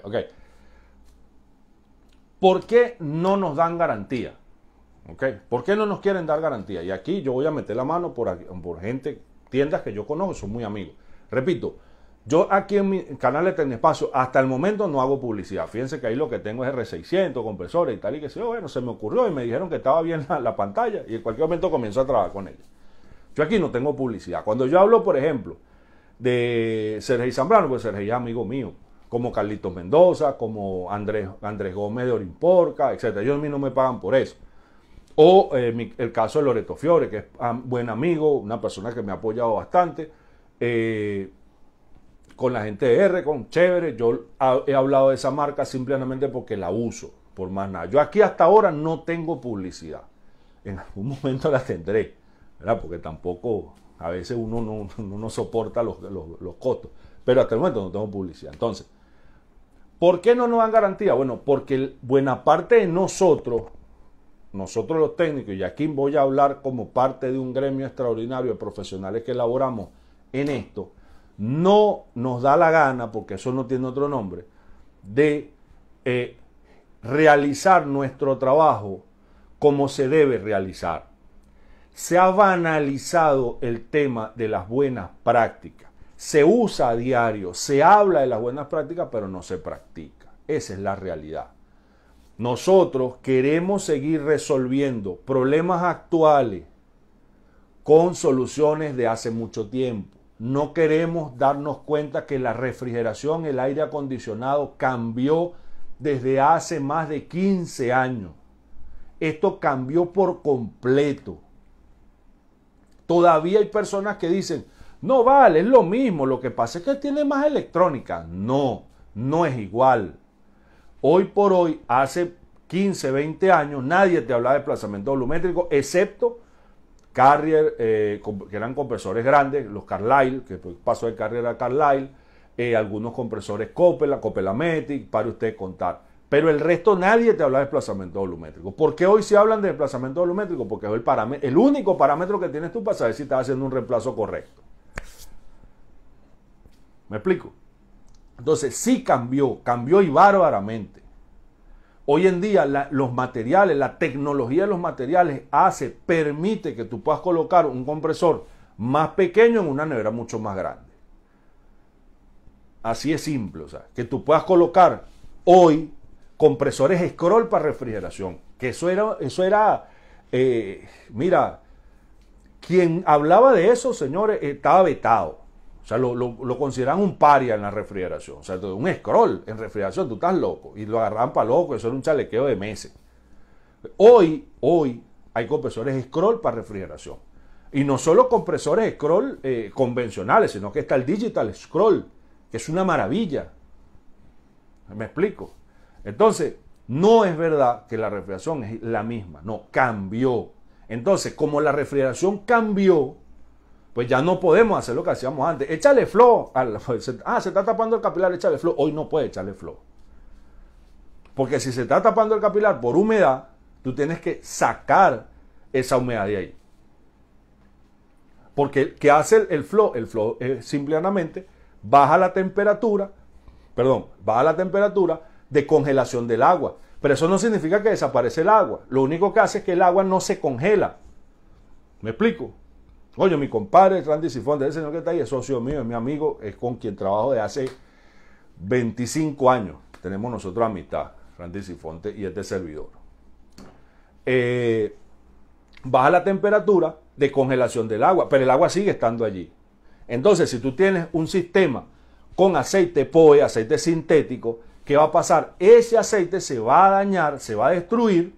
¿Por qué no nos dan garantía? ¿Por qué no nos quieren dar garantía? Y aquí yo voy a meter la mano por, por gente, tiendas que yo conozco, son muy amigos. Repito, yo aquí en mi canal de espacio hasta el momento no hago publicidad. Fíjense que ahí lo que tengo es R600, compresores y tal y que se, bueno, se me ocurrió y me dijeron que estaba bien la, pantalla y en cualquier momento comienzo a trabajar con ella. Yo aquí no tengo publicidad. Cuando yo hablo, por ejemplo, de Sergio Zambrano, pues Sergi es amigo mío, como Carlitos Mendoza, como Andrés, Andrés Gómez de Orimporca, etc. Ellos a mí no me pagan por eso. O eh, el caso de Loreto Fiore, que es buen amigo, una persona que me ha apoyado bastante eh, con la gente de R, con Chévere. Yo he hablado de esa marca simplemente porque la uso, por más nada. Yo aquí hasta ahora no tengo publicidad. En algún momento la tendré, ¿verdad? Porque tampoco a veces uno no, soporta los, los costos. Pero hasta el momento no tengo publicidad. Entonces, ¿por qué no nos dan garantía? Bueno, porque buena parte de nosotros nosotros los técnicos, y aquí voy a hablar como parte de un gremio extraordinario de profesionales que elaboramos, en esto, no nos da la gana, porque eso no tiene otro nombre, de eh, realizar nuestro trabajo como se debe realizar. Se ha banalizado el tema de las buenas prácticas. Se usa a diario, se habla de las buenas prácticas, pero no se practica. Esa es la realidad. Nosotros queremos seguir resolviendo problemas actuales con soluciones de hace mucho tiempo. No queremos darnos cuenta que la refrigeración, el aire acondicionado cambió desde hace más de 15 años. Esto cambió por completo. Todavía hay personas que dicen, no vale, es lo mismo, lo que pasa es que tiene más electrónica. No, no es igual. Hoy por hoy, hace 15, 20 años, nadie te hablaba de desplazamiento volumétrico, excepto Carrier, eh, que eran compresores grandes, los Carlyle, que pues, pasó de Carrier a Carlyle, eh, algunos compresores Copela, Copelametic, para usted contar. Pero el resto nadie te habla de desplazamiento volumétrico. ¿Por qué hoy se hablan de desplazamiento volumétrico? Porque es el, el único parámetro que tienes tú para saber si estás haciendo un reemplazo correcto. ¿Me explico? Entonces sí cambió, cambió y bárbaramente. Hoy en día los materiales, la tecnología de los materiales hace, permite que tú puedas colocar un compresor más pequeño en una nevera mucho más grande. Así es simple, o sea, que tú puedas colocar hoy compresores scroll para refrigeración, que eso era, eso era, eh, mira, quien hablaba de eso, señores, estaba vetado. O sea, lo, consideran un paria en la refrigeración. O sea, un scroll en refrigeración, tú estás loco. Y lo agarran para loco, eso era un chalequeo de meses. Hoy, hoy, hay compresores scroll para refrigeración. Y no solo compresores scroll eh, convencionales, sino que está el digital scroll, que es una maravilla. ¿Me explico? Entonces, no es verdad que la refrigeración es la misma, no, cambió. Entonces, como la refrigeración cambió, pues ya no podemos hacer lo que hacíamos antes. Échale flow. ah, se está tapando el capilar, échale flow. Hoy no puede echarle flow. Porque si se está tapando el capilar por humedad, tú tienes que sacar esa humedad de ahí. Porque ¿qué hace el, flow? El flow es simplemente baja la temperatura, perdón, baja la temperatura de congelación del agua. Pero eso no significa que desaparece el agua. Lo único que hace es que el agua no se congela. ¿Me explico? Oye, mi compadre, Randy Sifonte, ese señor que está ahí es socio mío, es mi amigo, es con quien trabajo de hace 25 años. Tenemos nosotros amistad, Randy Sifonte y este servidor. Eh, baja la temperatura de congelación del agua, pero el agua sigue estando allí. Entonces, si tú tienes un sistema con aceite POE, aceite sintético, ¿qué va a pasar? Ese aceite se va a dañar, se va a destruir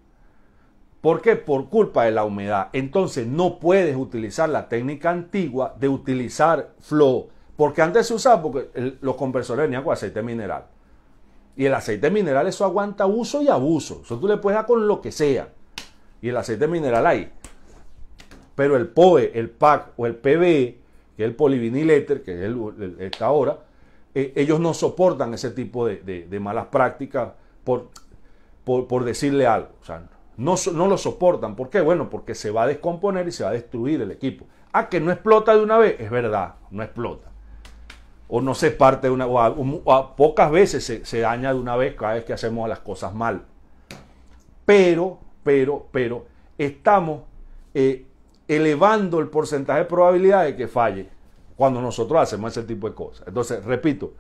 ¿Por qué? Por culpa de la humedad. Entonces no puedes utilizar la técnica antigua de utilizar flow. Porque antes se usaba porque los compresores venían con aceite mineral. Y el aceite mineral eso aguanta uso y abuso. Eso tú le puedes dar con lo que sea. Y el aceite mineral ahí. Pero el POE, el PAC o el PBE, que es el poliviniléter, que es el, el, esta hora, eh, ellos no soportan ese tipo de, malas prácticas por, por, decirle algo. O sea, no, lo soportan. ¿Por qué? Bueno, porque se va a descomponer y se va a destruir el equipo. Ah, que no explota de una vez, es verdad, no explota. O no se parte de una o pocas veces se, daña de una vez cada vez que hacemos las cosas mal. Pero, pero, pero, estamos eh, elevando el porcentaje de probabilidad de que falle cuando nosotros hacemos ese tipo de cosas. Entonces, repito,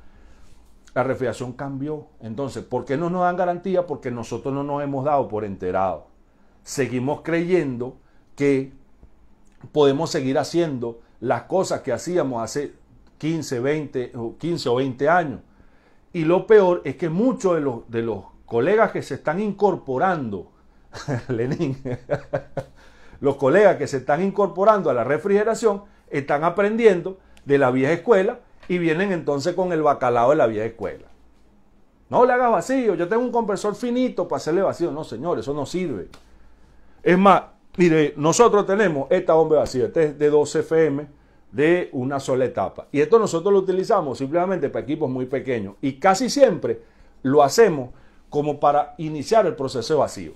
la refrigeración cambió. Entonces, ¿por qué no nos dan garantía? Porque nosotros no nos hemos dado por enterado. Seguimos creyendo que podemos seguir haciendo las cosas que hacíamos hace 15, 20, 15 o 20 años. Y lo peor es que muchos de los, de los colegas que se están incorporando, Lenin, los colegas que se están incorporando a la refrigeración, están aprendiendo de la vieja escuela y vienen entonces con el bacalao de la de escuela. No le hagas vacío, yo tengo un compresor finito para hacerle vacío. No, señor, eso no sirve. Es más, mire, nosotros tenemos esta bomba vacío. este es de 12 FM de una sola etapa. Y esto nosotros lo utilizamos simplemente para equipos muy pequeños. Y casi siempre lo hacemos como para iniciar el proceso de vacío.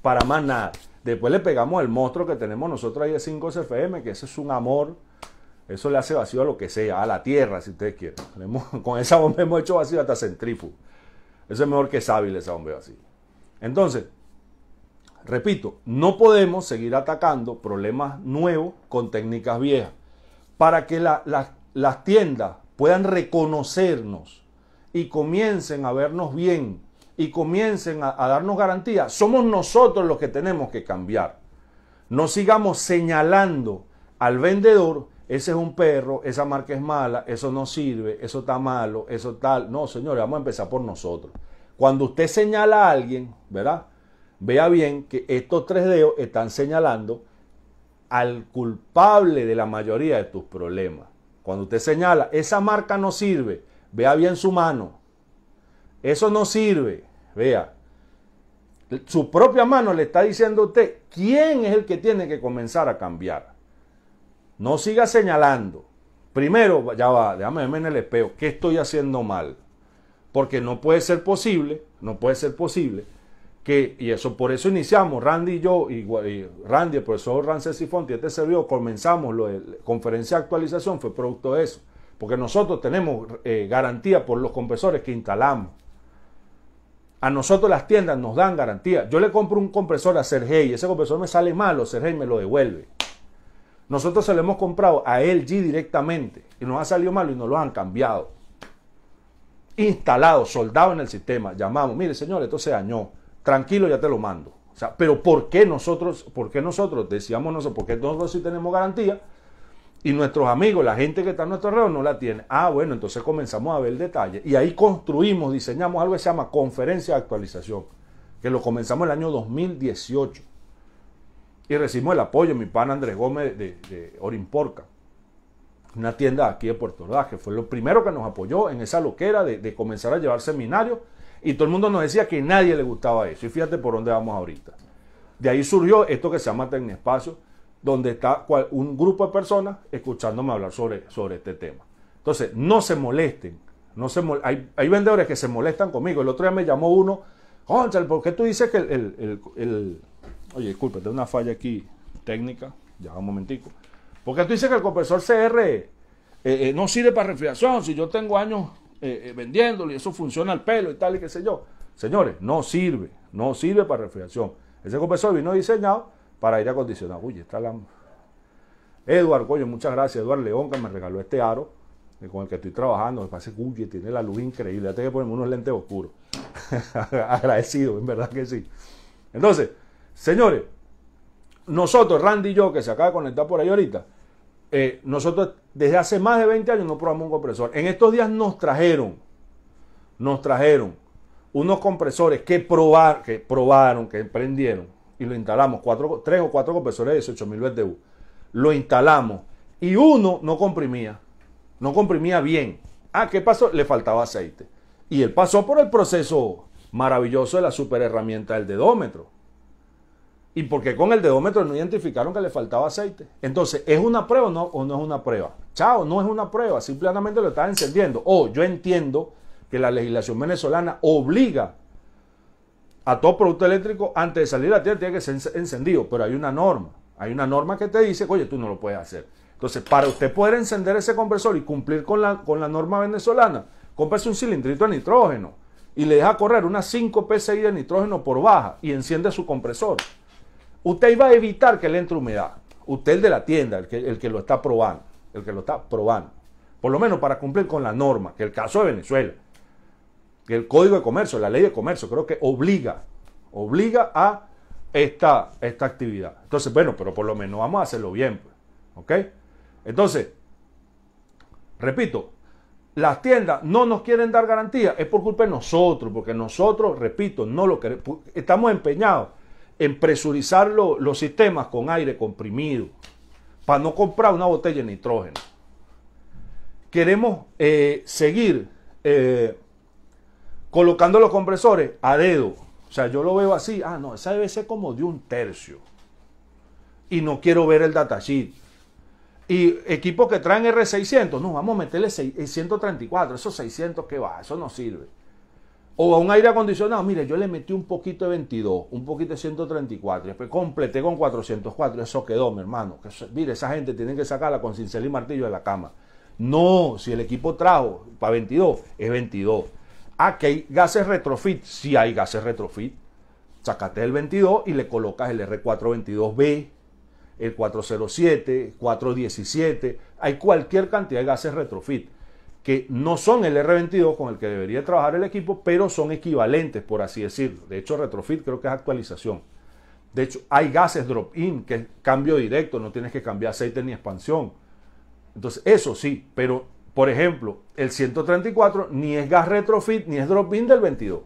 Para más nada. Después le pegamos el monstruo que tenemos nosotros ahí de 5 FM, que ese es un amor eso le hace vacío a lo que sea, a la tierra, si ustedes quieren. con esa bomba hemos hecho vacío hasta centrífugo. Eso es mejor que sábil esa bomba vacío. Entonces, repito, no podemos seguir atacando problemas nuevos con técnicas viejas. Para que las tiendas puedan reconocernos y comiencen a vernos bien y comiencen a, a darnos garantías, somos nosotros los que tenemos que cambiar. No sigamos señalando al vendedor ese es un perro, esa marca es mala, eso no sirve, eso está malo, eso tal. No, señores, vamos a empezar por nosotros. Cuando usted señala a alguien, ¿verdad? Vea bien que estos tres dedos están señalando al culpable de la mayoría de tus problemas. Cuando usted señala, esa marca no sirve, vea bien su mano. Eso no sirve, vea. Su propia mano le está diciendo a usted quién es el que tiene que comenzar a cambiar. No siga señalando. Primero, ya va, déjame verme en el espejo. ¿Qué estoy haciendo mal? Porque no puede ser posible, no puede ser posible que, y eso por eso iniciamos, Randy y yo, y, Randy, el profesor Sifonte y este servidor, comenzamos la conferencia de actualización, fue producto de eso. Porque nosotros tenemos eh, garantía por los compresores que instalamos. A nosotros las tiendas nos dan garantía. Yo le compro un compresor a y ese compresor me sale malo, Sergey me lo devuelve. Nosotros se lo hemos comprado a LG directamente y nos ha salido malo y nos lo han cambiado. Instalado, soldado en el sistema. Llamamos, mire señor, esto se dañó. Tranquilo, ya te lo mando. O sea, pero ¿por qué nosotros, por qué nosotros, decíamos nosotros, porque nosotros sí tenemos garantía y nuestros amigos, la gente que está en nuestro alrededor no la tiene? Ah, bueno, entonces comenzamos a ver el detalle y ahí construimos, diseñamos algo que se llama conferencia de actualización, que lo comenzamos el año 2018. Y recibimos el apoyo, de mi pan Andrés Gómez de, de Orimporca, una tienda aquí de Puerto Ordaz, que fue lo primero que nos apoyó en esa loquera de, comenzar a llevar seminarios. Y todo el mundo nos decía que nadie le gustaba eso. Y fíjate por dónde vamos ahorita. De ahí surgió esto que se llama Tecnespacio, donde está un grupo de personas escuchándome hablar sobre, sobre este tema. Entonces, no se molesten. No se hay, vendedores que se molestan conmigo. El otro día me llamó uno, ¿por qué tú dices que el Oye, disculpe, tengo una falla aquí técnica. Ya, un momentico. Porque tú dices que el compresor CR eh, eh, no sirve para refrigeración. Si yo tengo años eh, vendiéndolo y eso funciona al pelo y tal y qué sé yo. Señores, no sirve. No sirve para refrigeración. Ese compresor vino diseñado para aire acondicionado. Uy, está la... Eduard, coño, muchas gracias. Eduard León que me regaló este aro con el que estoy trabajando. Me parece que tiene la luz increíble. Ya tengo que ponerme unos lentes oscuros. Agradecido, en verdad que sí. Entonces... Señores, nosotros, Randy y yo, que se acaba de conectar por ahí ahorita, eh, nosotros desde hace más de 20 años no probamos un compresor. En estos días nos trajeron, nos trajeron unos compresores que, probar, que probaron, que prendieron y lo instalamos, cuatro, tres o cuatro compresores de 18000 BTU. Lo instalamos y uno no comprimía, no comprimía bien. Ah, ¿qué pasó? Le faltaba aceite. Y él pasó por el proceso maravilloso de la super herramienta del dedómetro y porque con el dedómetro no identificaron que le faltaba aceite. Entonces, ¿es una prueba o no, es una prueba? Chao, no es una prueba, simplemente lo estás encendiendo. O yo entiendo que la legislación venezolana obliga a todo producto eléctrico antes de salir a la tierra tiene que ser encendido, pero hay una norma, hay una norma que te dice, oye, tú no lo puedes hacer. Entonces, para usted poder encender ese compresor y cumplir con la, con la norma venezolana, cómprese un cilindrito de nitrógeno y le deja correr unas 5 PSI de nitrógeno por baja y enciende su compresor. Usted iba a evitar que le entre humedad. Usted el de la tienda, el que, el que lo está probando, el que lo está probando. Por lo menos para cumplir con la norma, que el caso de Venezuela, que el Código de Comercio, la Ley de Comercio, creo que obliga, obliga a esta, esta actividad. Entonces, bueno, pero por lo menos vamos a hacerlo bien. Pues, ¿Ok? Entonces, repito, las tiendas no nos quieren dar garantía, es por culpa de nosotros, porque nosotros, repito, no lo estamos empeñados en presurizar los sistemas con aire comprimido, para no comprar una botella de nitrógeno. Queremos eh, seguir eh, colocando los compresores a dedo. O sea, yo lo veo así, ah, no, esa debe ser como de un tercio. Y no quiero ver el datasheet. Y equipos que traen R600, no, vamos a meterle 6, 134, eh, esos 600 que va, eso no sirve. O a un aire acondicionado, mire, yo le metí un poquito de 22, un poquito de 134, y después completé con 404, eso quedó, mi hermano. mire, esa gente tiene que sacarla con cincel y martillo de la cama. No, si el equipo trajo para 22, es 22. Ah, que hay gases retrofit, si hay gases retrofit. sacaste el 22 y le colocas el R422B, el 407, 417, hay cualquier cantidad de gases retrofit que no son el R22 con el que debería trabajar el equipo, pero son equivalentes, por así decirlo. De hecho, retrofit creo que es actualización. De hecho, hay gases drop-in, que es cambio directo, no tienes que cambiar aceite ni expansión. Entonces, eso sí, pero por ejemplo, el 134 ni es gas retrofit ni es drop-in del 22.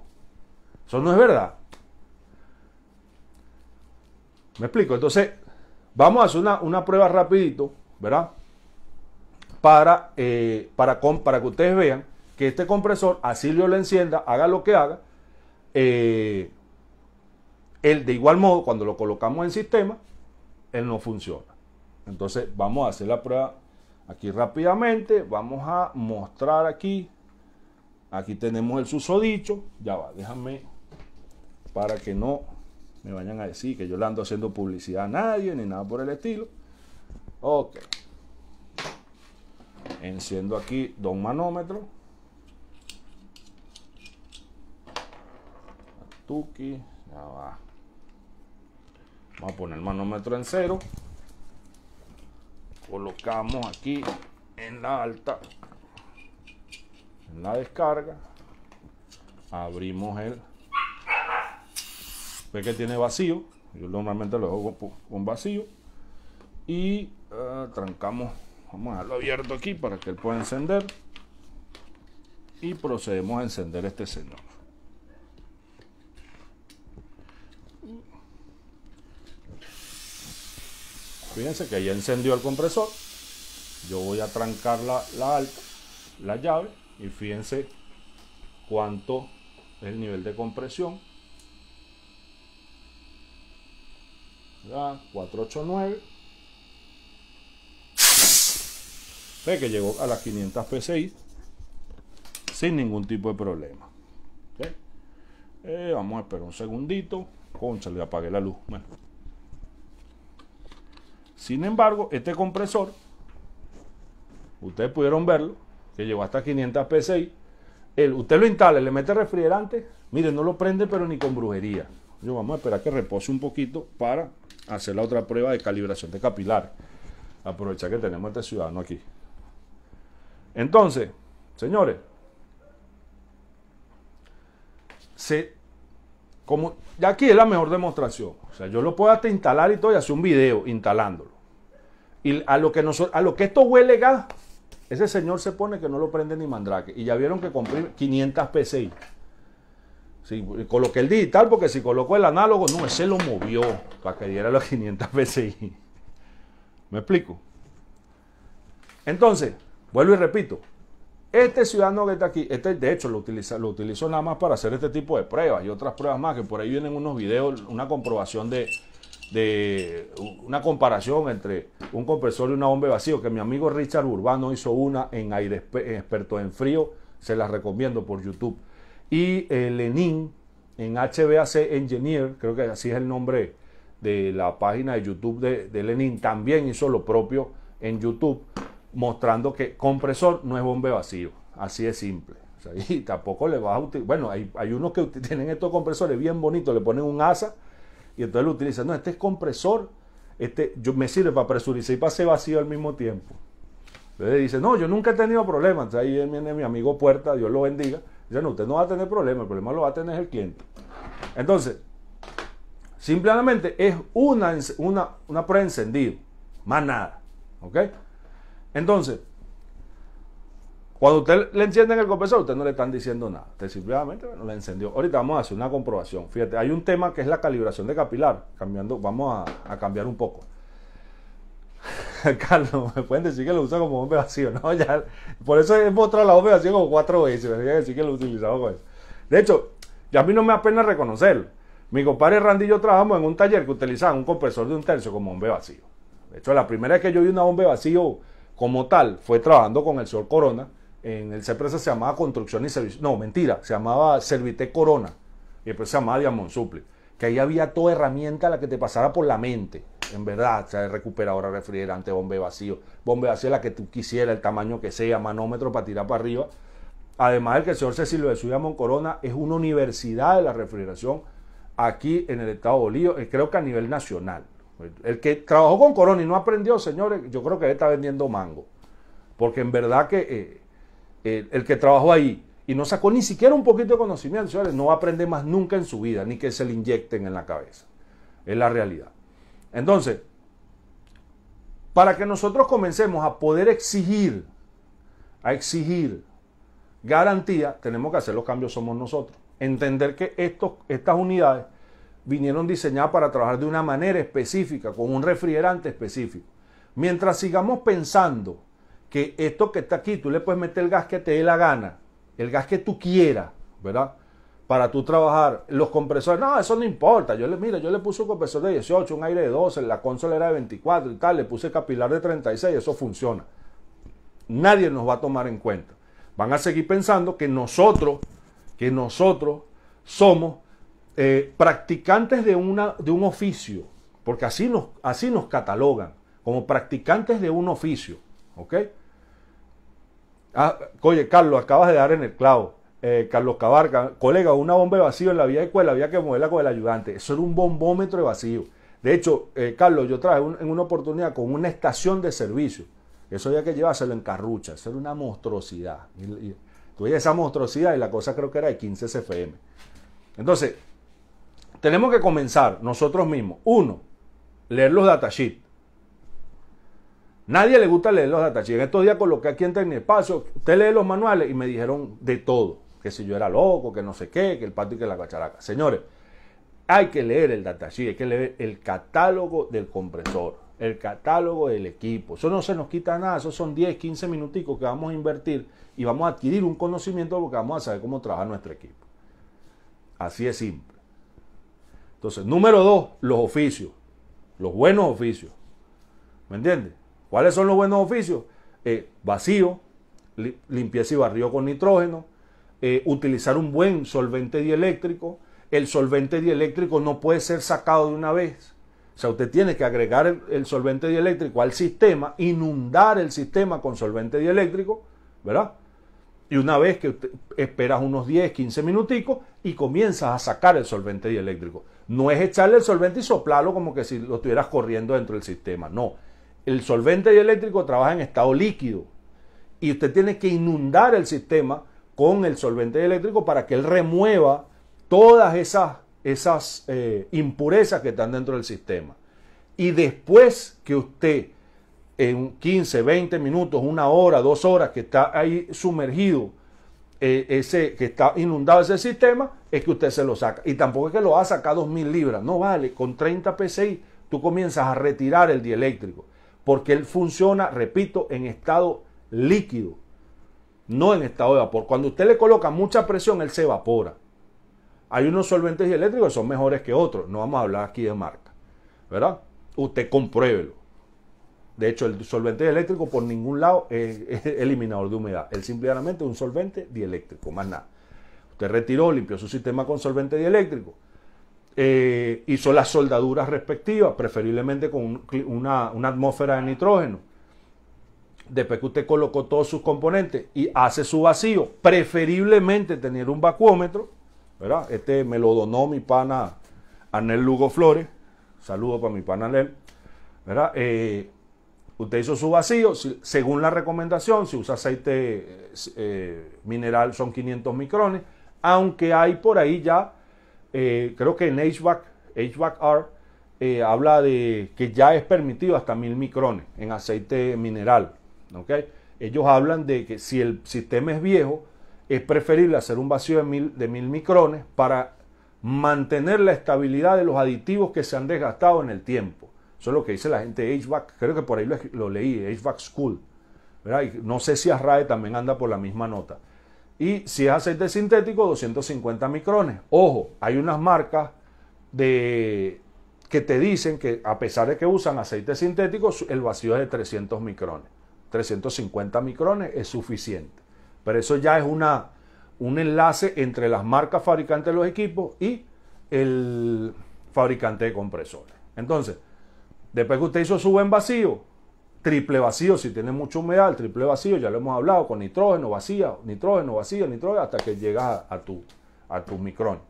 Eso no es verdad. ¿Me explico? Entonces, vamos a hacer una, una prueba rapidito, ¿verdad? para, eh, para, para que ustedes vean que este compresor, así yo lo encienda, haga lo que haga, eh, de igual modo, cuando lo colocamos en sistema, él no funciona. Entonces vamos a hacer la prueba aquí rápidamente. Vamos a mostrar aquí. Aquí tenemos el susodicho. Ya va, déjame para que no me vayan a decir que yo le ando haciendo publicidad a nadie ni nada por el estilo. Ok. Enciendo aquí dos manómetros. Tuki, ya va. Vamos a poner el manómetro en cero. Colocamos aquí en la alta, en la descarga. Abrimos el. Ve que tiene vacío. Yo normalmente lo hago con vacío. Y ah, trancamos Vamos a dejarlo abierto aquí para que él pueda encender. Y procedemos a encender este señor. Fíjense que ya encendió el compresor. Yo voy a trancar la, la alta, la llave. Y fíjense cuánto es el nivel de compresión. 489 Ve que llegó a las 500 PSI sin ningún tipo de problema. Eh, vamos a esperar un segundito. Concha, le apagué la luz. Bueno. Sin embargo, este compresor, ustedes pudieron verlo, que llegó hasta 500 PSI. El, usted lo instala, le mete refrigerante. Mire, no lo prende, pero ni con brujería. Yo vamos a esperar que repose un poquito para hacer la otra prueba de calibración de capilar. Aprovechar que tenemos este ciudadano aquí. Entonces, señores, se, como, ya aquí es la mejor demostración. O sea, yo lo puedo hasta instalar y todo y hacer un video instalándolo. Y a lo que, a lo que esto huele gas, ese señor se pone que no lo prende ni mandrake. Y ya vieron que compré 500 PCI. Sí, coloqué el digital porque si colocó el análogo, no, ese lo movió para que diera los 500 PCI. ¿Me explico? Entonces, Vuelvo y repito, este ciudadano que está aquí, este de hecho lo utiliza, lo utilizo nada más para hacer este tipo de pruebas y otras pruebas más, que por ahí vienen unos videos, una comprobación de, de una comparación entre un compresor y una bomba de vacío, que mi amigo Richard Urbano hizo una en aire experto en frío, se las recomiendo por YouTube. Y eh, Lenin en HVAC Engineer, creo que así es el nombre de la página de YouTube de, de Lenin, también hizo lo propio en YouTube mostrando que compresor no es bombe vacío, así de simple. y tampoco le vas a utilizar. Bueno, hay, hay, unos que tienen estos compresores bien bonitos, le ponen un asa y entonces lo utilizan. No, este es compresor, este yo, me sirve para presurizar y para hacer vacío al mismo tiempo. Entonces dice, no, yo nunca he tenido problemas. Entonces ahí viene mi amigo Puerta, Dios lo bendiga. Dice, no, usted no va a tener problemas, el problema lo va a tener el cliente. Entonces, simplemente es una, una, una encendido más nada. ¿Ok? Entonces, cuando usted le encienden el compresor, usted no le están diciendo nada. Usted simplemente no le encendió. Ahorita vamos a hacer una comprobación. Fíjate, hay un tema que es la calibración de capilar. Cambiando, vamos a, cambiar un poco. Carlos, me pueden decir que lo usa como bombe vacío, ¿no? por eso he mostrado la bombe vacío como cuatro veces. Me voy decir que lo he utilizado con eso. De hecho, ya a mí no me da pena reconocerlo. Mi compadre Randy y yo trabajamos en un taller que utilizaban un compresor de un tercio como bombe vacío. De hecho, la primera vez que yo vi una bombe vacío como tal fue trabajando con el señor Corona. En el empresa se llamaba Construcción y Servicio, No, mentira, se llamaba Servite Corona. Y después se llamaba Diamond Suple, Que ahí había toda herramienta la que te pasara por la mente. En verdad, o sea, recuperadora, refrigerante, bombe vacío, bombe vacío la que tú quisieras, el tamaño que sea, manómetro para tirar para arriba. Además el que el señor Cecilio de Diamond Corona es una universidad de la refrigeración aquí en el estado de Bolívar, eh, creo que a nivel nacional. El que trabajó con Corona y no aprendió, señores, yo creo que está vendiendo mango. Porque en verdad que eh, el que trabajó ahí y no sacó ni siquiera un poquito de conocimiento, señores, no va a aprender más nunca en su vida, ni que se le inyecten en la cabeza. Es la realidad. Entonces, para que nosotros comencemos a poder exigir, a exigir garantía, tenemos que hacer los cambios somos nosotros. Entender que estos, estas unidades vinieron diseñadas para trabajar de una manera específica, con un refrigerante específico. Mientras sigamos pensando que esto que está aquí, tú le puedes meter el gas que te dé la gana, el gas que tú quieras, ¿verdad? Para tú trabajar. Los compresores, no, eso no importa. Yo le, mira, yo le puse un compresor de 18, un aire de 12, la consola era de 24 y tal, le puse capilar de 36, eso funciona. Nadie nos va a tomar en cuenta. Van a seguir pensando que nosotros, que nosotros somos eh, practicantes de, una, de un oficio, porque así nos, así nos catalogan, como practicantes de un oficio, ¿ok? Ah, oye, Carlos, acabas de dar en el clavo. Eh, Carlos Cabarca, colega, una bomba de vacío en la vía de escuela, había que moverla con el ayudante. Eso era un bombómetro de vacío. De hecho, eh, Carlos, yo traje en una oportunidad con una estación de servicio. Eso había que llevárselo en carrucha. Eso era una monstruosidad. tuve esa monstruosidad y la cosa creo que era de 15 CFM. Entonces, tenemos que comenzar nosotros mismos. Uno, leer los datasheets. Nadie le gusta leer los datasheets. En estos días que aquí en Espacio, usted lee los manuales y me dijeron de todo. Que si yo era loco, que no sé qué, que el pato y que la cacharaca. Señores, hay que leer el datasheet, hay que leer el catálogo del compresor, el catálogo del equipo. Eso no se nos quita nada, eso son 10, 15 minuticos que vamos a invertir y vamos a adquirir un conocimiento porque vamos a saber cómo trabaja nuestro equipo. Así es simple. Entonces, número dos, los oficios, los buenos oficios. ¿Me entiendes? ¿Cuáles son los buenos oficios? Eh, vacío, limpieza y barrio con nitrógeno, eh, utilizar un buen solvente dieléctrico. El solvente dieléctrico no puede ser sacado de una vez. O sea, usted tiene que agregar el solvente dieléctrico al sistema, inundar el sistema con solvente dieléctrico, ¿verdad? Y una vez que esperas unos 10, 15 minuticos y comienzas a sacar el solvente dieléctrico. No es echarle el solvente y soplarlo como que si lo estuvieras corriendo dentro del sistema. No. El solvente dieléctrico trabaja en estado líquido. Y usted tiene que inundar el sistema con el solvente dieléctrico para que él remueva todas esas, esas eh, impurezas que están dentro del sistema. Y después que usted en 15, 20 minutos, una hora, dos horas que está ahí sumergido, eh, ese, que está inundado ese sistema, es que usted se lo saca. Y tampoco es que lo ha sacado 2.000 libras, no vale, con 30 PSI tú comienzas a retirar el dieléctrico, porque él funciona, repito, en estado líquido, no en estado de vapor. Cuando usted le coloca mucha presión, él se evapora. Hay unos solventes dieléctricos que son mejores que otros, no vamos a hablar aquí de marca, ¿verdad? Usted compruébelo. De hecho, el solvente dieléctrico por ningún lado es, eliminador de humedad. Es simplemente un solvente dieléctrico, más nada. Usted retiró, limpió su sistema con solvente dieléctrico. Eh, hizo las soldaduras respectivas, preferiblemente con una, atmósfera de nitrógeno después que usted colocó todos sus componentes y hace su vacío, preferiblemente tener un vacuómetro, ¿verdad? Este me lo donó mi pana Anel Lugo Flores, saludo para mi pana Anel, ¿verdad? Eh, Usted hizo su vacío, según la recomendación, si usa aceite eh, eh, mineral son 500 micrones, aunque hay por ahí ya, eh, creo que en HVAC, HVAC-R, habla de que ya es permitido hasta 1000 micrones en aceite mineral. ¿okay? Ellos hablan de que si el sistema es viejo, es preferible hacer un vacío de 1000 de micrones para mantener la estabilidad de los aditivos que se han desgastado en el tiempo. Eso es lo que dice la gente de HVAC. Creo que por ahí lo, leí, HVAC School. ¿verdad? no sé si Arrae también anda por la misma nota. Y si es aceite sintético, 250 micrones. Ojo, hay unas marcas de, que te dicen que a pesar de que usan aceite sintético, el vacío es de 300 micrones. 350 micrones es suficiente. Pero eso ya es una, un enlace entre las marcas fabricantes de los equipos y el fabricante de compresores. Entonces, Después que usted hizo su buen vacío, triple vacío, si tiene mucha humedad, triple vacío, ya lo hemos hablado, con nitrógeno vacío, nitrógeno vacío, nitrógeno, hasta que llegas a, tu, a tu micrón.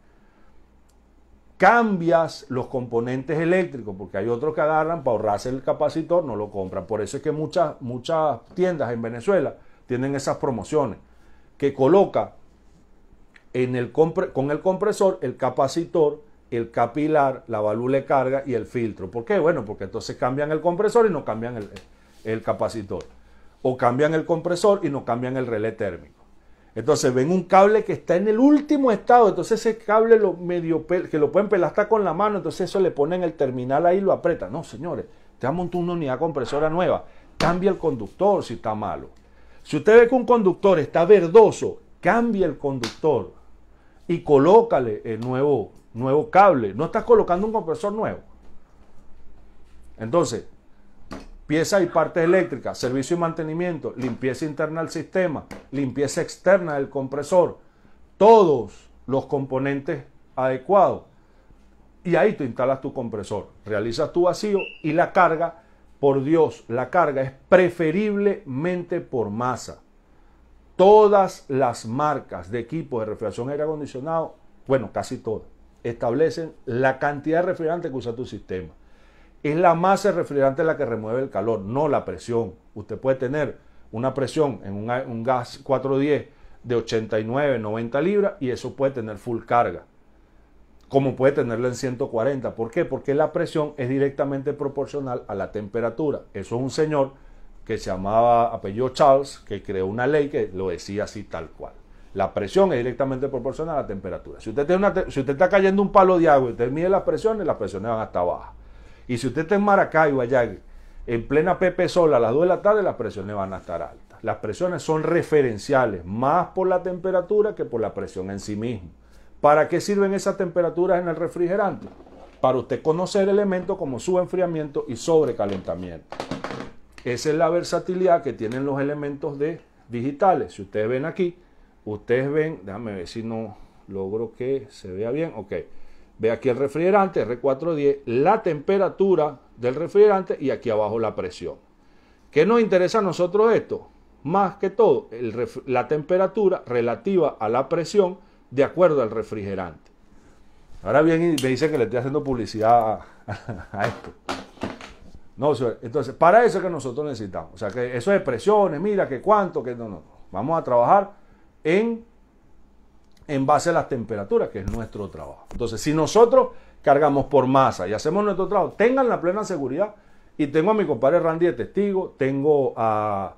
Cambias los componentes eléctricos, porque hay otros que agarran para ahorrarse el capacitor, no lo compran. Por eso es que muchas, muchas tiendas en Venezuela tienen esas promociones, que coloca en el con el compresor el capacitor el capilar, la válvula de carga y el filtro. ¿Por qué? Bueno, porque entonces cambian el compresor y no cambian el, capacitor. O cambian el compresor y no cambian el relé térmico. Entonces ven un cable que está en el último estado, entonces ese cable lo medio que lo pueden pelar está con la mano, entonces eso le ponen el terminal ahí y lo aprietan. No, señores, te ha montado una unidad compresora nueva. Cambia el conductor si está malo. Si usted ve que un conductor está verdoso, cambia el conductor y colócale el nuevo, nuevo cable, no estás colocando un compresor nuevo. Entonces, piezas y partes eléctricas, servicio y mantenimiento, limpieza interna del sistema, limpieza externa del compresor, todos los componentes adecuados. Y ahí tú instalas tu compresor, realizas tu vacío y la carga, por Dios, la carga es preferiblemente por masa. Todas las marcas de equipo de refrigeración aire acondicionado, bueno, casi todas, establecen la cantidad de refrigerante que usa tu sistema. Es la masa de refrigerante la que remueve el calor, no la presión. Usted puede tener una presión en un, gas 410 de 89, 90 libras y eso puede tener full carga como puede tenerla en 140. ¿Por qué? Porque la presión es directamente proporcional a la temperatura. Eso es un señor que se llamaba apellido Charles, que creó una ley que lo decía así tal cual. La presión es directamente proporcional a la temperatura. Si usted, si usted está cayendo un palo de agua y usted mide las presiones, las presiones van hasta bajas. Y si usted está en Maracaibo, allá en plena Pepe Sola, a las 2 de la tarde, las presiones van a estar altas. Las presiones son referenciales, más por la temperatura que por la presión en sí mismo. ¿Para qué sirven esas temperaturas en el refrigerante? Para usted conocer elementos como su enfriamiento y sobrecalentamiento. Esa es la versatilidad que tienen los elementos de digitales. Si ustedes ven aquí, Ustedes ven, déjame ver si no logro que se vea bien. Ok, ve aquí el refrigerante R410, la temperatura del refrigerante y aquí abajo la presión. ¿Qué nos interesa a nosotros esto? Más que todo, la temperatura relativa a la presión de acuerdo al refrigerante. Ahora bien, me dice que le estoy haciendo publicidad a, a esto. No, entonces, para eso es que nosotros necesitamos. O sea, que eso de presiones, mira, que cuánto, que no, no. Vamos a trabajar en, en base a las temperaturas, que es nuestro trabajo. Entonces, si nosotros cargamos por masa y hacemos nuestro trabajo, tengan la plena seguridad. Y tengo a mi compadre Randy de testigo, tengo a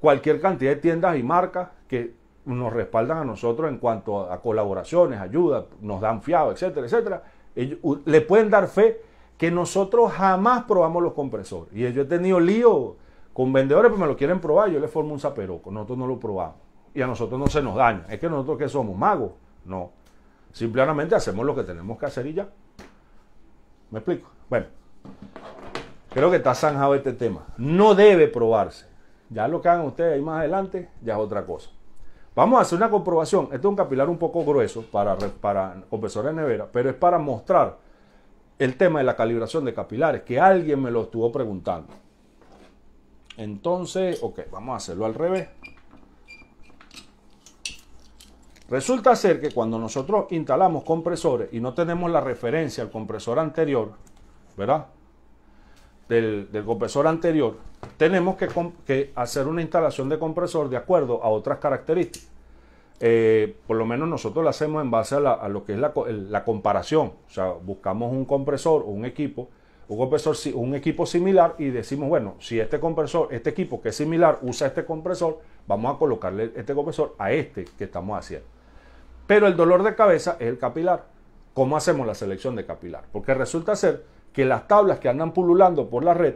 cualquier cantidad de tiendas y marcas que nos respaldan a nosotros en cuanto a colaboraciones, ayuda, nos dan fiado, etcétera, etcétera. le pueden dar fe que nosotros jamás probamos los compresores. Y yo he tenido lío con vendedores, pero pues me lo quieren probar, yo les formo un saperoco nosotros no lo probamos y a nosotros no se nos daña. Es que nosotros que somos magos, no. Simplemente hacemos lo que tenemos que hacer y ya. ¿Me explico? Bueno, creo que está zanjado este tema. No debe probarse. Ya lo que hagan ustedes ahí más adelante, ya es otra cosa. Vamos a hacer una comprobación. Este es un capilar un poco grueso para, para nevera, pero es para mostrar el tema de la calibración de capilares, que alguien me lo estuvo preguntando. Entonces, ok, vamos a hacerlo al revés. Resulta ser que cuando nosotros instalamos compresores y no tenemos la referencia al compresor anterior, ¿verdad? Del, compresor anterior, tenemos que, hacer una instalación de compresor de acuerdo a otras características. Eh, por lo menos nosotros lo hacemos en base a, lo que es la, comparación. O sea, buscamos un compresor o un equipo, un, compresor, un equipo similar y decimos, bueno, si este compresor, este equipo que es similar usa este compresor, vamos a colocarle este compresor a este que estamos haciendo. Pero el dolor de cabeza es el capilar. ¿Cómo hacemos la selección de capilar? Porque resulta ser que las tablas que andan pululando por la red,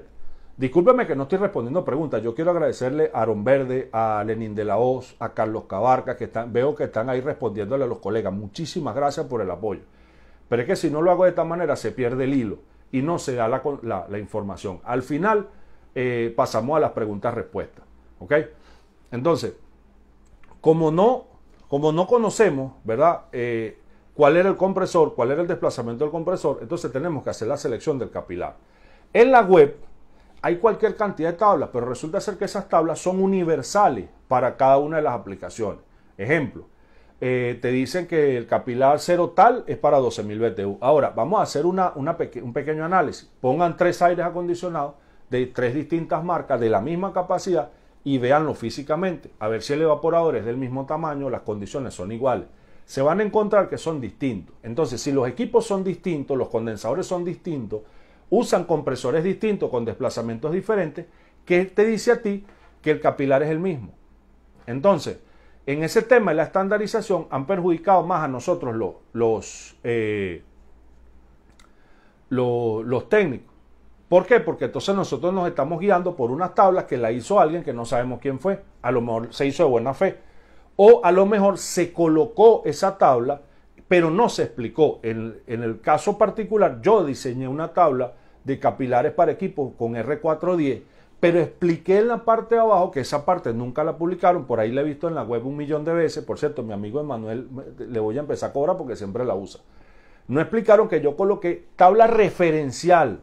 discúlpeme que no estoy respondiendo preguntas, yo quiero agradecerle a Aaron Verde, a Lenín de la Hoz, a Carlos Cabarca, que están, veo que están ahí respondiéndole a los colegas. Muchísimas gracias por el apoyo. Pero es que si no lo hago de esta manera se pierde el hilo y no se da la, información. Al final eh, pasamos a las preguntas-respuestas. ¿Ok? Entonces, como no como no conocemos, ¿verdad? Eh, cuál era el compresor, cuál era el desplazamiento del compresor, entonces tenemos que hacer la selección del capilar. En la web hay cualquier cantidad de tablas, pero resulta ser que esas tablas son universales para cada una de las aplicaciones. Ejemplo, eh, te dicen que el capilar cero tal es para 12.000 BTU. Ahora, vamos a hacer una, un pequeño análisis. Pongan tres aires acondicionados de tres distintas marcas de la misma capacidad y véanlo físicamente, a ver si el evaporador es del mismo tamaño, las condiciones son iguales. Se van a encontrar que son distintos. Entonces, si los equipos son distintos, los condensadores son distintos, usan compresores distintos con desplazamientos diferentes, ¿qué te dice a ti que el capilar es el mismo? Entonces, en ese tema de la estandarización han perjudicado más a nosotros los, eh, los, los técnicos. ¿Por qué? Porque entonces nosotros nos estamos guiando por unas tablas que la hizo alguien que no sabemos quién fue. A lo mejor se hizo de buena fe. O a lo mejor se colocó esa tabla, pero no se explicó. En, en el caso particular, yo diseñé una tabla de capilares para equipos con R410, pero expliqué en la parte de abajo que esa parte nunca la publicaron. Por ahí la he visto en la web un millón de veces. Por cierto, mi amigo Emanuel le voy a empezar a cobrar porque siempre la usa. No explicaron que yo coloqué tabla referencial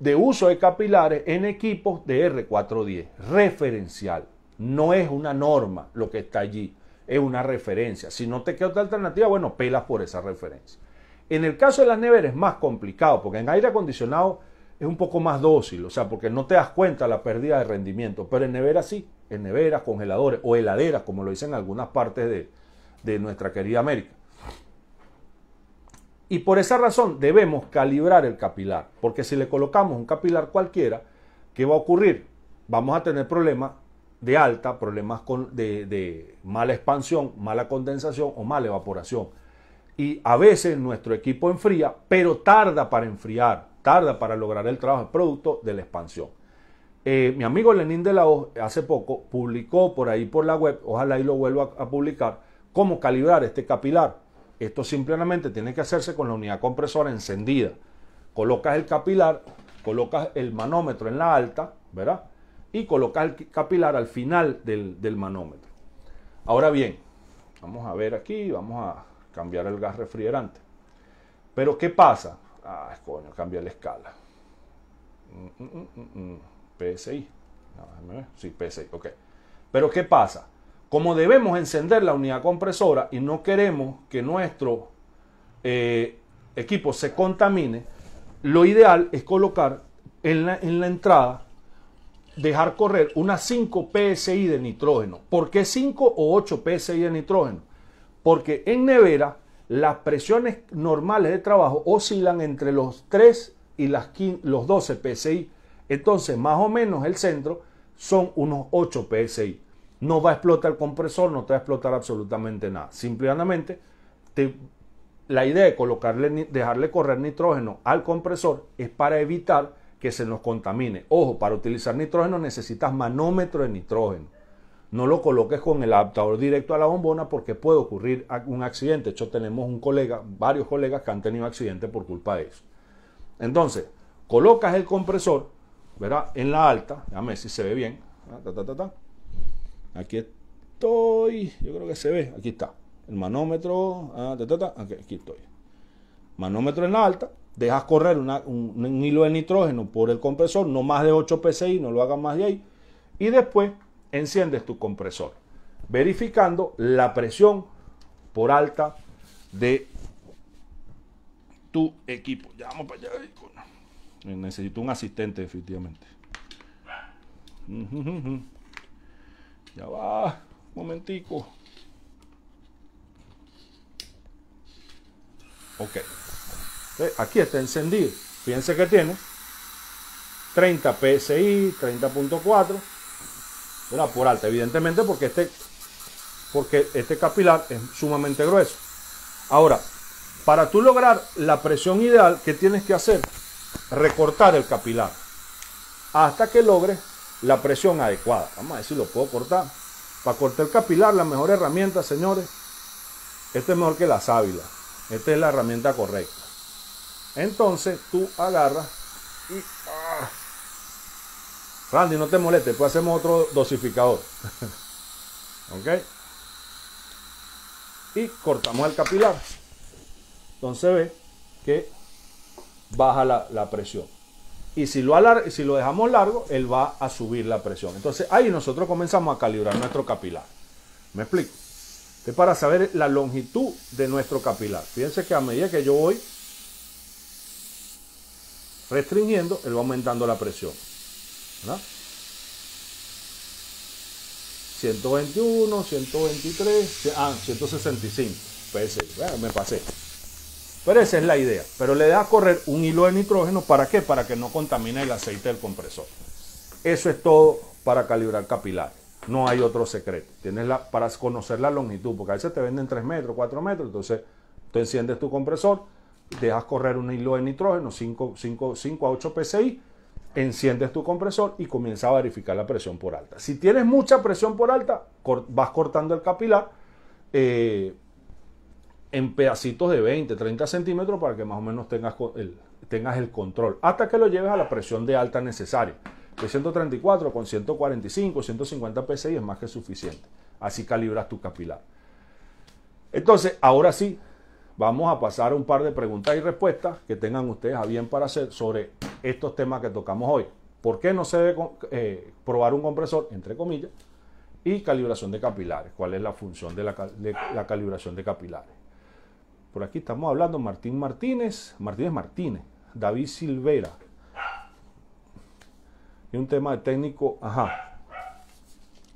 de uso de capilares en equipos de R410. Referencial. No es una norma lo que está allí, es una referencia. Si no te queda otra alternativa, bueno, pelas por esa referencia. En el caso de las neveras es más complicado, porque en aire acondicionado es un poco más dócil, o sea, porque no te das cuenta la pérdida de rendimiento, pero en neveras sí, en neveras, congeladores o heladeras, como lo dicen algunas partes de, de nuestra querida América. Y por esa razón debemos calibrar el capilar, porque si le colocamos un capilar cualquiera, ¿qué va a ocurrir? Vamos a tener problemas de alta, problemas con, de, mala expansión, mala condensación o mala evaporación. Y a veces nuestro equipo enfría, pero tarda para enfriar, tarda para lograr el trabajo, producto de la expansión. Eh, mi amigo Lenín de la O hace poco publicó por ahí por la web, ojalá y lo vuelva a publicar, cómo calibrar este capilar. Esto simplemente tiene que hacerse con la unidad compresora encendida. Colocas el capilar, colocas el manómetro en la alta, ¿verdad? Y colocas el capilar al final del, manómetro. Ahora bien, vamos a ver aquí, vamos a cambiar el gas refrigerante. Pero ¿qué pasa? Ah, coño, cambia la escala. Mm, mm, mm, PSI. Sí, PSI, ok. Pero ¿qué pasa? Como debemos encender la unidad compresora y no queremos que nuestro eh, equipo se contamine, lo ideal es colocar en la, entrada, dejar correr unas 5 PSI de nitrógeno. ¿Por qué 5 o 8 PSI de nitrógeno? Porque en nevera las presiones normales de trabajo oscilan entre los 3 y los 12 PSI. Entonces, más o menos el centro son unos 8 PSI no va a explotar el compresor, no te va a explotar absolutamente nada. Simplemente te, la idea de colocarle, dejarle correr nitrógeno al compresor es para evitar que se nos contamine. Ojo, para utilizar nitrógeno necesitas manómetro de nitrógeno. No lo coloques con el adaptador directo a la bombona porque puede ocurrir un accidente. De hecho, tenemos un colega, varios colegas que han tenido accidente por culpa de eso. Entonces, colocas el compresor, verá, En la alta, déjame si se ve bien. Aquí estoy. Yo creo que se ve. Aquí está. El manómetro. Ah, Aquí, estoy. Manómetro en alta. Dejas correr un, hilo de nitrógeno por el compresor. No más de 8 PSI. No lo hagas más de ahí. Y después enciendes tu compresor. Verificando la presión por alta de tu equipo. Ya vamos para allá. Necesito un asistente, definitivamente. Ya va, un momentico. Ok. Aquí está encendido. Fíjense que tiene 30 PSI, 30.4. Era por alta, evidentemente, porque este, porque este capilar es sumamente grueso. Ahora, para tú lograr la presión ideal, que tienes que hacer? Recortar el capilar hasta que logres la presión adecuada. Vamos a ver si lo puedo cortar. Para cortar el capilar, la mejor herramienta, señores, esta es mejor que la sábila. Esta es la herramienta correcta. Entonces tú agarras y... Ah. Randy, no te molestes, pues hacemos otro dosificador. ¿Ok? Y cortamos el capilar. Entonces ve que baja la presión. Y si lo, si lo dejamos largo, él va a subir la presión. Entonces ahí nosotros comenzamos a calibrar nuestro capilar. ¿Me explico? Es para saber la longitud de nuestro capilar. Fíjense que a medida que yo voy restringiendo, él va aumentando la presión. ¿verdad? 121, 123, ah, 165. Pues, me pasé. Pero esa es la idea. Pero le a correr un hilo de nitrógeno. ¿Para qué? Para que no contamine el aceite del compresor. Eso es todo para calibrar capilar. No hay otro secreto. Tienes la, para conocer la longitud, porque a veces te venden 3 metros, 4 metros. Entonces, tú enciendes tu compresor, dejas correr un hilo de nitrógeno, 5, a 8 psi, enciendes tu compresor y comienza a verificar la presión por alta. Si tienes mucha presión por alta, vas cortando el capilar. Eh, en pedacitos de 20, 30 centímetros para que más o menos tengas el, tengas el control, hasta que lo lleves a la presión de alta necesaria. De 134 con 145, 150 psi es más que suficiente. Así calibras tu capilar. Entonces, ahora sí, vamos a pasar un par de preguntas y respuestas que tengan ustedes a bien para hacer sobre estos temas que tocamos hoy. ¿Por qué no se debe eh, probar un compresor, entre comillas, y calibración de capilares? ¿Cuál es la función de la calibración de capilares? Por aquí estamos hablando Martín Martínez, Martínez Martínez, David Silvera. Y un tema de técnico, ajá.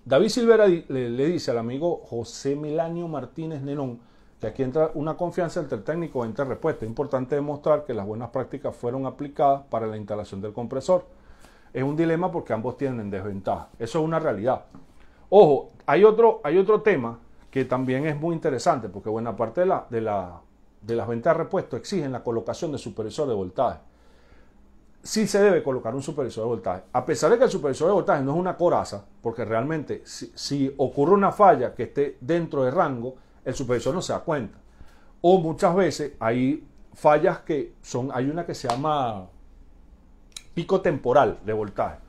David Silvera le, dice al amigo José Melanio Martínez Nenón que aquí entra una confianza entre el técnico entre respuesta. Es importante demostrar que las buenas prácticas fueron aplicadas para la instalación del compresor. Es un dilema porque ambos tienen desventaja. Eso es una realidad. Ojo, hay otro, hay otro tema que también es muy interesante porque buena parte de, la, de, las ventas de repuesto exigen la colocación de supervisor de voltaje. Sí se debe colocar un supervisor de voltaje. A pesar de que el supervisor de voltaje no es una coraza, porque realmente si, ocurre una falla que esté dentro de rango, el supervisor no se da cuenta. O muchas veces hay fallas que son, hay una que se llama pico temporal de voltaje.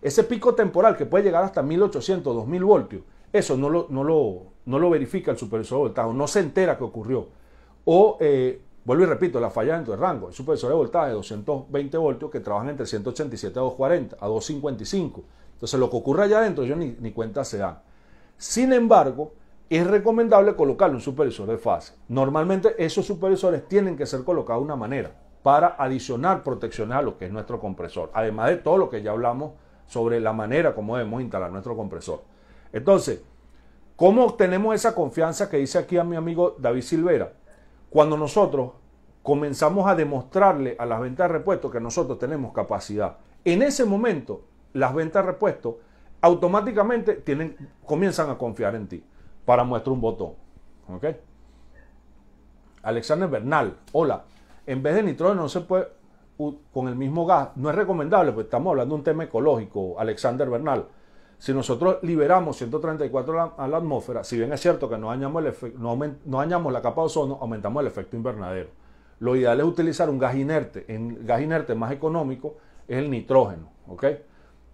Ese pico temporal que puede llegar hasta 1800, 2000 voltios, eso no lo, no lo, no lo verifica el supervisor de voltaje, no se entera que ocurrió. O, eh, vuelvo y repito, la falla dentro del rango. El supervisor de voltaje de 220 voltios que trabajan entre 187 a 240, a 255. Entonces, lo que ocurre allá adentro, ellos ni, ni cuenta se dan. Sin embargo, es recomendable colocarle un supervisor de fase. Normalmente, esos supervisores tienen que ser colocados de una manera para adicionar proteccionar a lo que es nuestro compresor. Además de todo lo que ya hablamos sobre la manera como debemos instalar nuestro compresor. Entonces, ¿Cómo obtenemos esa confianza que dice aquí a mi amigo David Silvera? Cuando nosotros comenzamos a demostrarle a las ventas de repuesto que nosotros tenemos capacidad. En ese momento, las ventas de repuestos automáticamente tienen, comienzan a confiar en ti. Para muestra un botón. ¿Ok? Alexander Bernal, hola. En vez de nitrógeno no se puede, con el mismo gas, no es recomendable, pues estamos hablando de un tema ecológico, Alexander Bernal. Si nosotros liberamos 134 a la, atmósfera, si bien es cierto que no dañamos, la capa de ozono, aumentamos el efecto invernadero. Lo ideal es utilizar un gas inerte. El gas inerte más económico es el nitrógeno.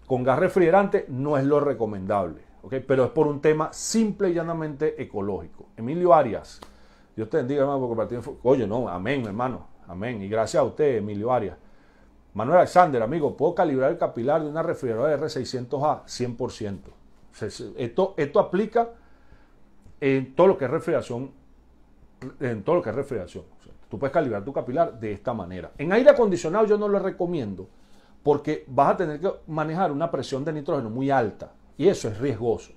Con gas refrigerante no es lo recomendable, pero es por un tema simple y llanamente ecológico. Emilio Arias, Dios te bendiga, hermano, porque compartir. Oye, no, amén, hermano. Amén. Y gracias a usted, Emilio Arias. Manuel Alexander, amigo, puedo calibrar el capilar de una refrigeradora R600A 100%. Esto, esto aplica en todo lo que es refrigeración. En todo lo que es refrigeración. Tú puedes calibrar tu capilar de esta manera. En aire acondicionado yo no lo recomiendo porque vas a tener que manejar una presión de nitrógeno muy alta y eso es riesgoso.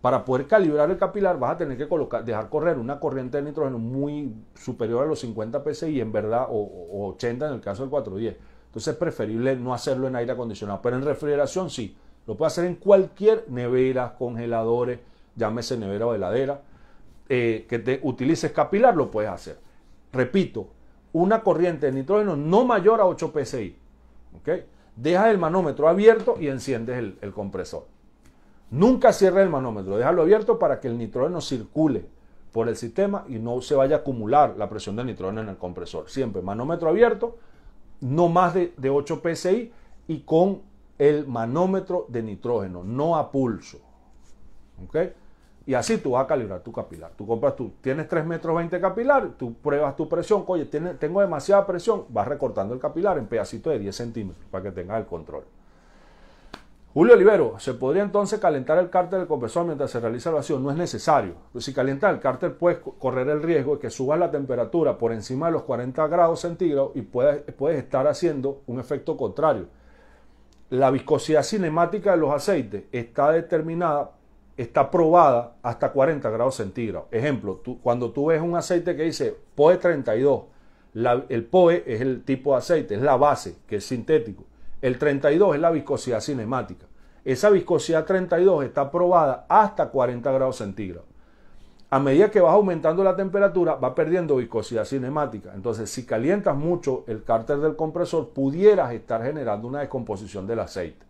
Para poder calibrar el capilar vas a tener que dejar correr una corriente de nitrógeno muy superior a los 50 psi en verdad o, o 80 en el caso del 410 entonces es preferible no hacerlo en aire acondicionado, pero en refrigeración sí. Lo puede hacer en cualquier nevera, congeladores, llámese nevera o heladera, eh, que te utilices capilar, lo puedes hacer. Repito, una corriente de nitrógeno no mayor a 8 psi. ¿okay? Deja el manómetro abierto y enciendes el, el compresor. Nunca cierres el manómetro, déjalo abierto para que el nitrógeno circule por el sistema y no se vaya a acumular la presión de nitrógeno en el compresor. Siempre manómetro abierto no más de, 8 PSI y con el manómetro de nitrógeno, no a pulso. ¿Ok? Y así tú vas a calibrar tu capilar. Tú compras tú, tienes 3 metros 20 capilar, tú pruebas tu presión, oye, tengo demasiada presión, vas recortando el capilar en pedacitos de 10 centímetros para que tengas el control. Julio Olivero, ¿se podría entonces calentar el cárter del compresor mientras se realiza el vacío? No es necesario. si calientas el cárter puedes correr el riesgo de que subas la temperatura por encima de los 40 grados centígrados y puedes, estar haciendo un efecto contrario. La viscosidad cinemática de los aceites está determinada, está probada hasta 40 grados centígrados. Ejemplo, tú, cuando tú ves un aceite que dice POE 32, el POE es el tipo de aceite, es la base, que es sintético el 32 es la viscosidad cinemática. Esa viscosidad 32 está probada hasta 40 grados centígrados. A medida que vas aumentando la temperatura, va perdiendo viscosidad cinemática. Entonces, si calientas mucho el cárter del compresor, pudieras estar generando una descomposición del aceite.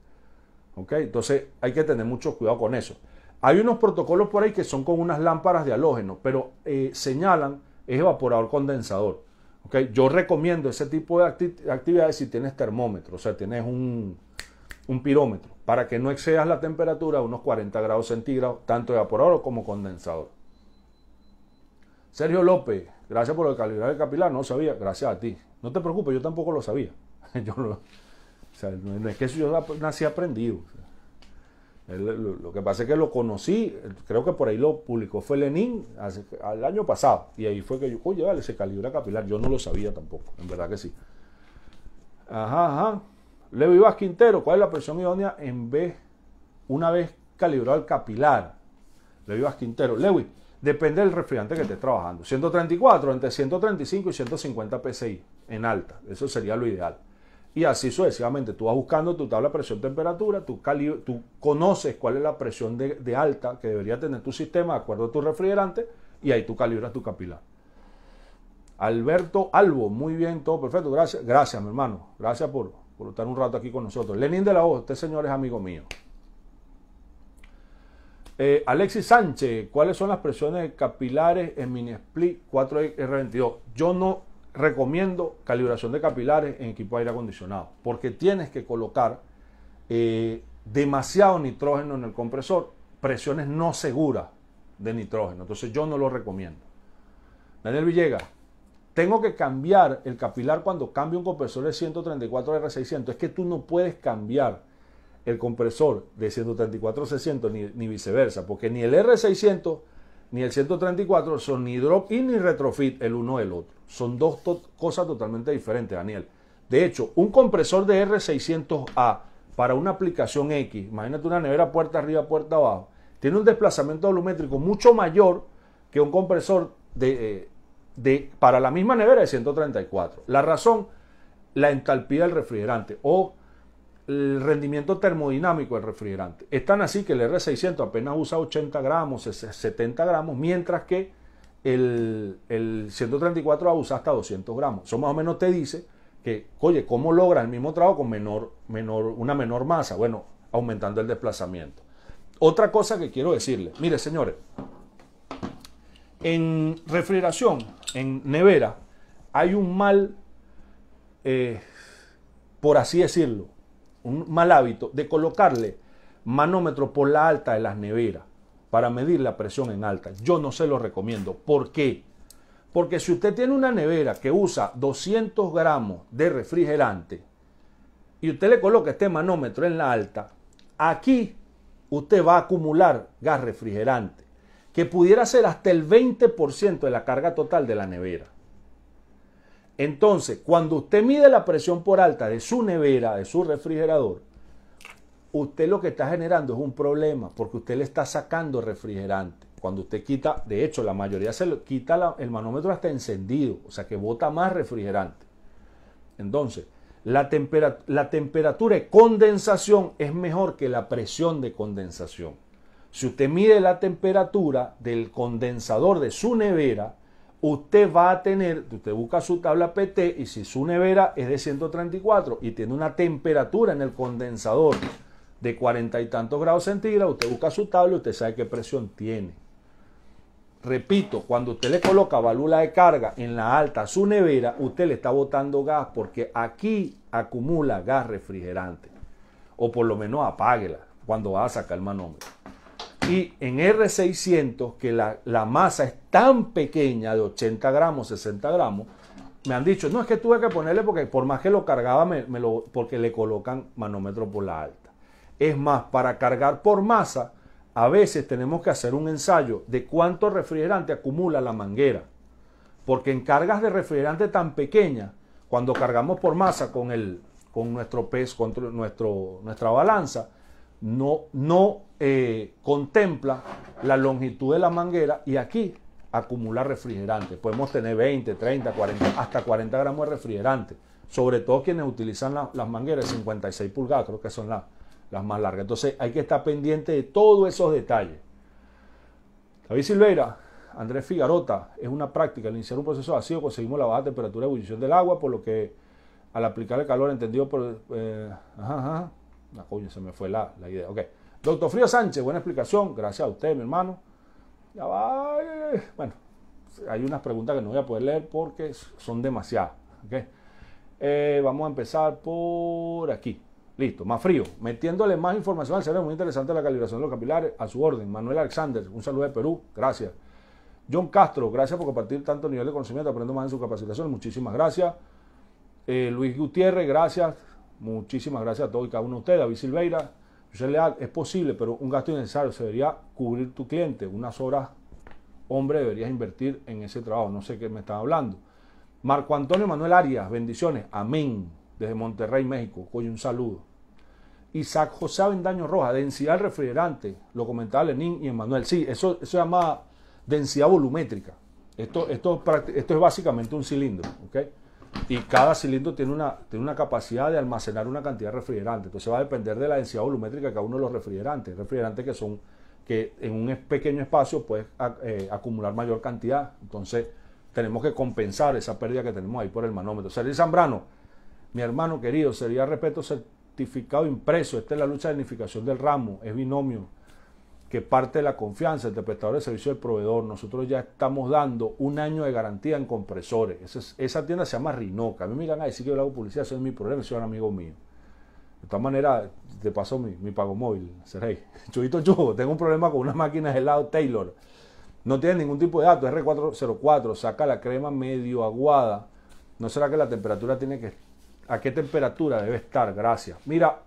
¿Ok? Entonces, hay que tener mucho cuidado con eso. Hay unos protocolos por ahí que son con unas lámparas de halógeno, pero eh, señalan es evaporador condensador. Yo recomiendo ese tipo de actividades si tienes termómetro, o sea, tienes un, pirómetro, para que no excedas la temperatura a unos 40 grados centígrados, tanto evaporador como condensador. Sergio López, gracias por el calibrar el capilar, no sabía, gracias a ti. No te preocupes, yo tampoco lo sabía. o sea, no es que yo nací aprendido lo que pasa es que lo conocí, creo que por ahí lo publicó, fue Lenin al año pasado. Y ahí fue que yo, oye, vale, se calibra capilar. Yo no lo sabía tampoco, en verdad que sí. Ajá, ajá. Levi Quintero, ¿cuál es la presión idónea en vez, una vez calibrado el capilar? Levi Vázquez Quintero, Levi, depende del refrigerante que estés trabajando. 134, entre 135 y 150 PSI en alta. Eso sería lo ideal y así sucesivamente. Tú vas buscando tu tabla de presión-temperatura, tú, tú conoces cuál es la presión de, alta que debería tener tu sistema de acuerdo a tu refrigerante y ahí tú calibras tu capilar. Alberto Albo, muy bien, todo perfecto. Gracias, gracias, mi hermano. Gracias por, estar un rato aquí con nosotros. Lenín de la Voz, este señor es amigo mío. Eh, Alexis Sánchez, ¿cuáles son las presiones capilares en mini split 4R22? Yo no recomiendo calibración de capilares en equipo de aire acondicionado, porque tienes que colocar eh, demasiado nitrógeno en el compresor, presiones no seguras de nitrógeno, entonces yo no lo recomiendo. Daniel Villegas, tengo que cambiar el capilar cuando cambio un compresor de 134 R600, es que tú no puedes cambiar el compresor de 134 600 ni, ni viceversa, porque ni el R600 ni el 134 son ni drop in ni retrofit el uno del otro. Son dos cosas totalmente diferentes, Daniel. De hecho, un compresor de R600A para una aplicación X, imagínate una nevera puerta arriba, puerta abajo, tiene un desplazamiento volumétrico mucho mayor que un compresor de, eh, de, para la misma nevera de 134. La razón, la entalpía del refrigerante o el rendimiento termodinámico del refrigerante. Es tan así que el R600 apenas usa 80 gramos, 70 gramos, mientras que el, el 134A usa hasta 200 gramos. Eso más o menos te dice que, oye, ¿cómo logra el mismo trabajo con menor, menor, una menor masa? Bueno, aumentando el desplazamiento. Otra cosa que quiero decirle, mire señores, en refrigeración, en nevera, hay un mal, eh, por así decirlo, un mal hábito de colocarle manómetro por la alta de las neveras para medir la presión en alta. Yo no se lo recomiendo. ¿Por qué? Porque si usted tiene una nevera que usa 200 gramos de refrigerante y usted le coloca este manómetro en la alta, aquí usted va a acumular gas refrigerante, que pudiera ser hasta el 20% de la carga total de la nevera. Entonces, cuando usted mide la presión por alta de su nevera, de su refrigerador, usted lo que está generando es un problema porque usted le está sacando refrigerante. Cuando usted quita, de hecho, la mayoría se lo quita el manómetro hasta encendido, o sea que bota más refrigerante. Entonces, la, la temperatura de condensación es mejor que la presión de condensación. Si usted mide la temperatura del condensador de su nevera, usted va a tener, usted busca su tabla PT y si su nevera es de 134 y tiene una temperatura en el condensador de 40 y tantos grados centígrados, usted busca su tabla y usted sabe qué presión tiene. Repito, cuando usted le coloca válvula de carga en la alta a su nevera, usted le está botando gas porque aquí acumula gas refrigerante. O por lo menos apáguela cuando va a sacar el manómetro. Y en R600, que la, masa es tan pequeña, de 80 gramos, 60 gramos, me han dicho, no es que tuve que ponerle porque por más que lo cargaba, me, me lo, porque le colocan manómetro por la alta. Es más, para cargar por masa, a veces tenemos que hacer un ensayo de cuánto refrigerante acumula la manguera. Porque en cargas de refrigerante tan pequeña cuando cargamos por masa con, el, con nuestro peso con nuestro, nuestra balanza, no, no eh, contempla la longitud de la manguera y aquí acumular refrigerante. Podemos tener 20, 30, 40, hasta 40 gramos de refrigerante. Sobre todo quienes utilizan las mangueras 56 pulgadas, creo que son las más largas. Entonces hay que estar pendiente de todos esos detalles. David Silveira, Andrés Figarota, es una práctica. Al iniciar un proceso vacío conseguimos la baja temperatura de ebullición del agua, por lo que al aplicar el calor entendido por... Eh, ajá, ah, se me fue la idea. ok Doctor Frío Sánchez, buena explicación. Gracias a usted, mi hermano. Ya va. Eh, eh, bueno, hay unas preguntas que no voy a poder leer porque son demasiadas. Eh, vamos a empezar por aquí. Listo, más frío. Metiéndole más información al cerebro, muy interesante la calibración de los capilares. A su orden. Manuel Alexander, un saludo de Perú. Gracias. John Castro, gracias por compartir tanto nivel de conocimiento. Aprendo más en su capacitación. Muchísimas gracias. Luis Gutiérrez, gracias. Muchísimas gracias a todos y cada uno de ustedes. David Silveira es posible, pero un gasto innecesario se debería cubrir tu cliente. Unas horas, hombre, deberías invertir en ese trabajo. No sé qué me están hablando. Marco Antonio Manuel Arias, bendiciones. Amén. Desde Monterrey, México. Oye, un saludo. Isaac José Avendaño Roja, densidad refrigerante. Lo comentaba Lenín y Manuel. Sí, eso, se llama densidad volumétrica. Esto, esto, esto es básicamente un cilindro. ¿okay? y cada cilindro tiene una, tiene una capacidad de almacenar una cantidad de refrigerante. Entonces va a depender de la densidad volumétrica de cada uno de los refrigerantes. Refrigerantes que son que en un pequeño espacio puedes ah, eh, acumular mayor cantidad. Entonces tenemos que compensar esa pérdida que tenemos ahí por el manómetro. Sergio Zambrano, mi hermano querido, sería respeto certificado impreso. Esta es la lucha de unificación del ramo, es binomio que parte de la confianza el prestador de servicio del proveedor, nosotros ya estamos dando un año de garantía en compresores. Esa, esa tienda se llama Rinoca. A mí me miran a que yo le hago publicidad, eso es mi problema, soy un amigo mío. De todas manera te paso mi, mi pago móvil, seréis Chuyito Chugo, tengo un problema con una máquina de helado Taylor. No tiene ningún tipo de dato, R404, saca la crema medio aguada. ¿No será que la temperatura tiene que... ¿A qué temperatura debe estar? Gracias. Mira,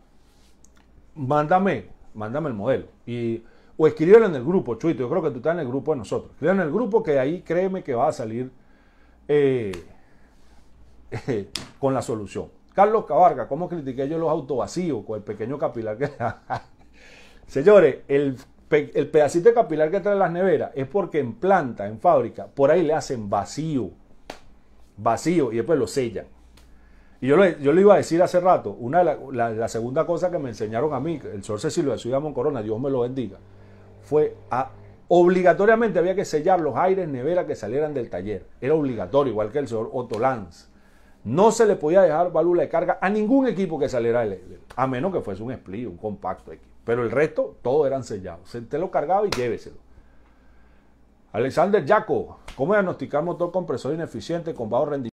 mándame, mándame el modelo. Y o escríbelo en el grupo, Chuito. Yo creo que tú estás en el grupo de nosotros. Escríbelo en el grupo que ahí créeme que va a salir eh, con la solución. Carlos Cabarga, ¿cómo critiqué yo los autovacíos con el pequeño capilar que Señores, el, el pedacito de capilar que traen las neveras es porque en planta, en fábrica, por ahí le hacen vacío. Vacío y después lo sellan. Y yo le, yo iba a decir hace rato, una la, segunda cosa que me enseñaron a mí, el sol Cecilio de Ciudad Moncorona, Dios me lo bendiga, fue a obligatoriamente había que sellar los aires nevera que salieran del taller. Era obligatorio, igual que el señor Otto Lanz. No se le podía dejar válvula de carga a ningún equipo que saliera, a menos que fuese un split, un compacto. Equipo. Pero el resto, todo eran sellados. te lo cargaba y lléveselo. Alexander Jaco, ¿cómo diagnosticar motor compresor ineficiente con bajo rendimiento?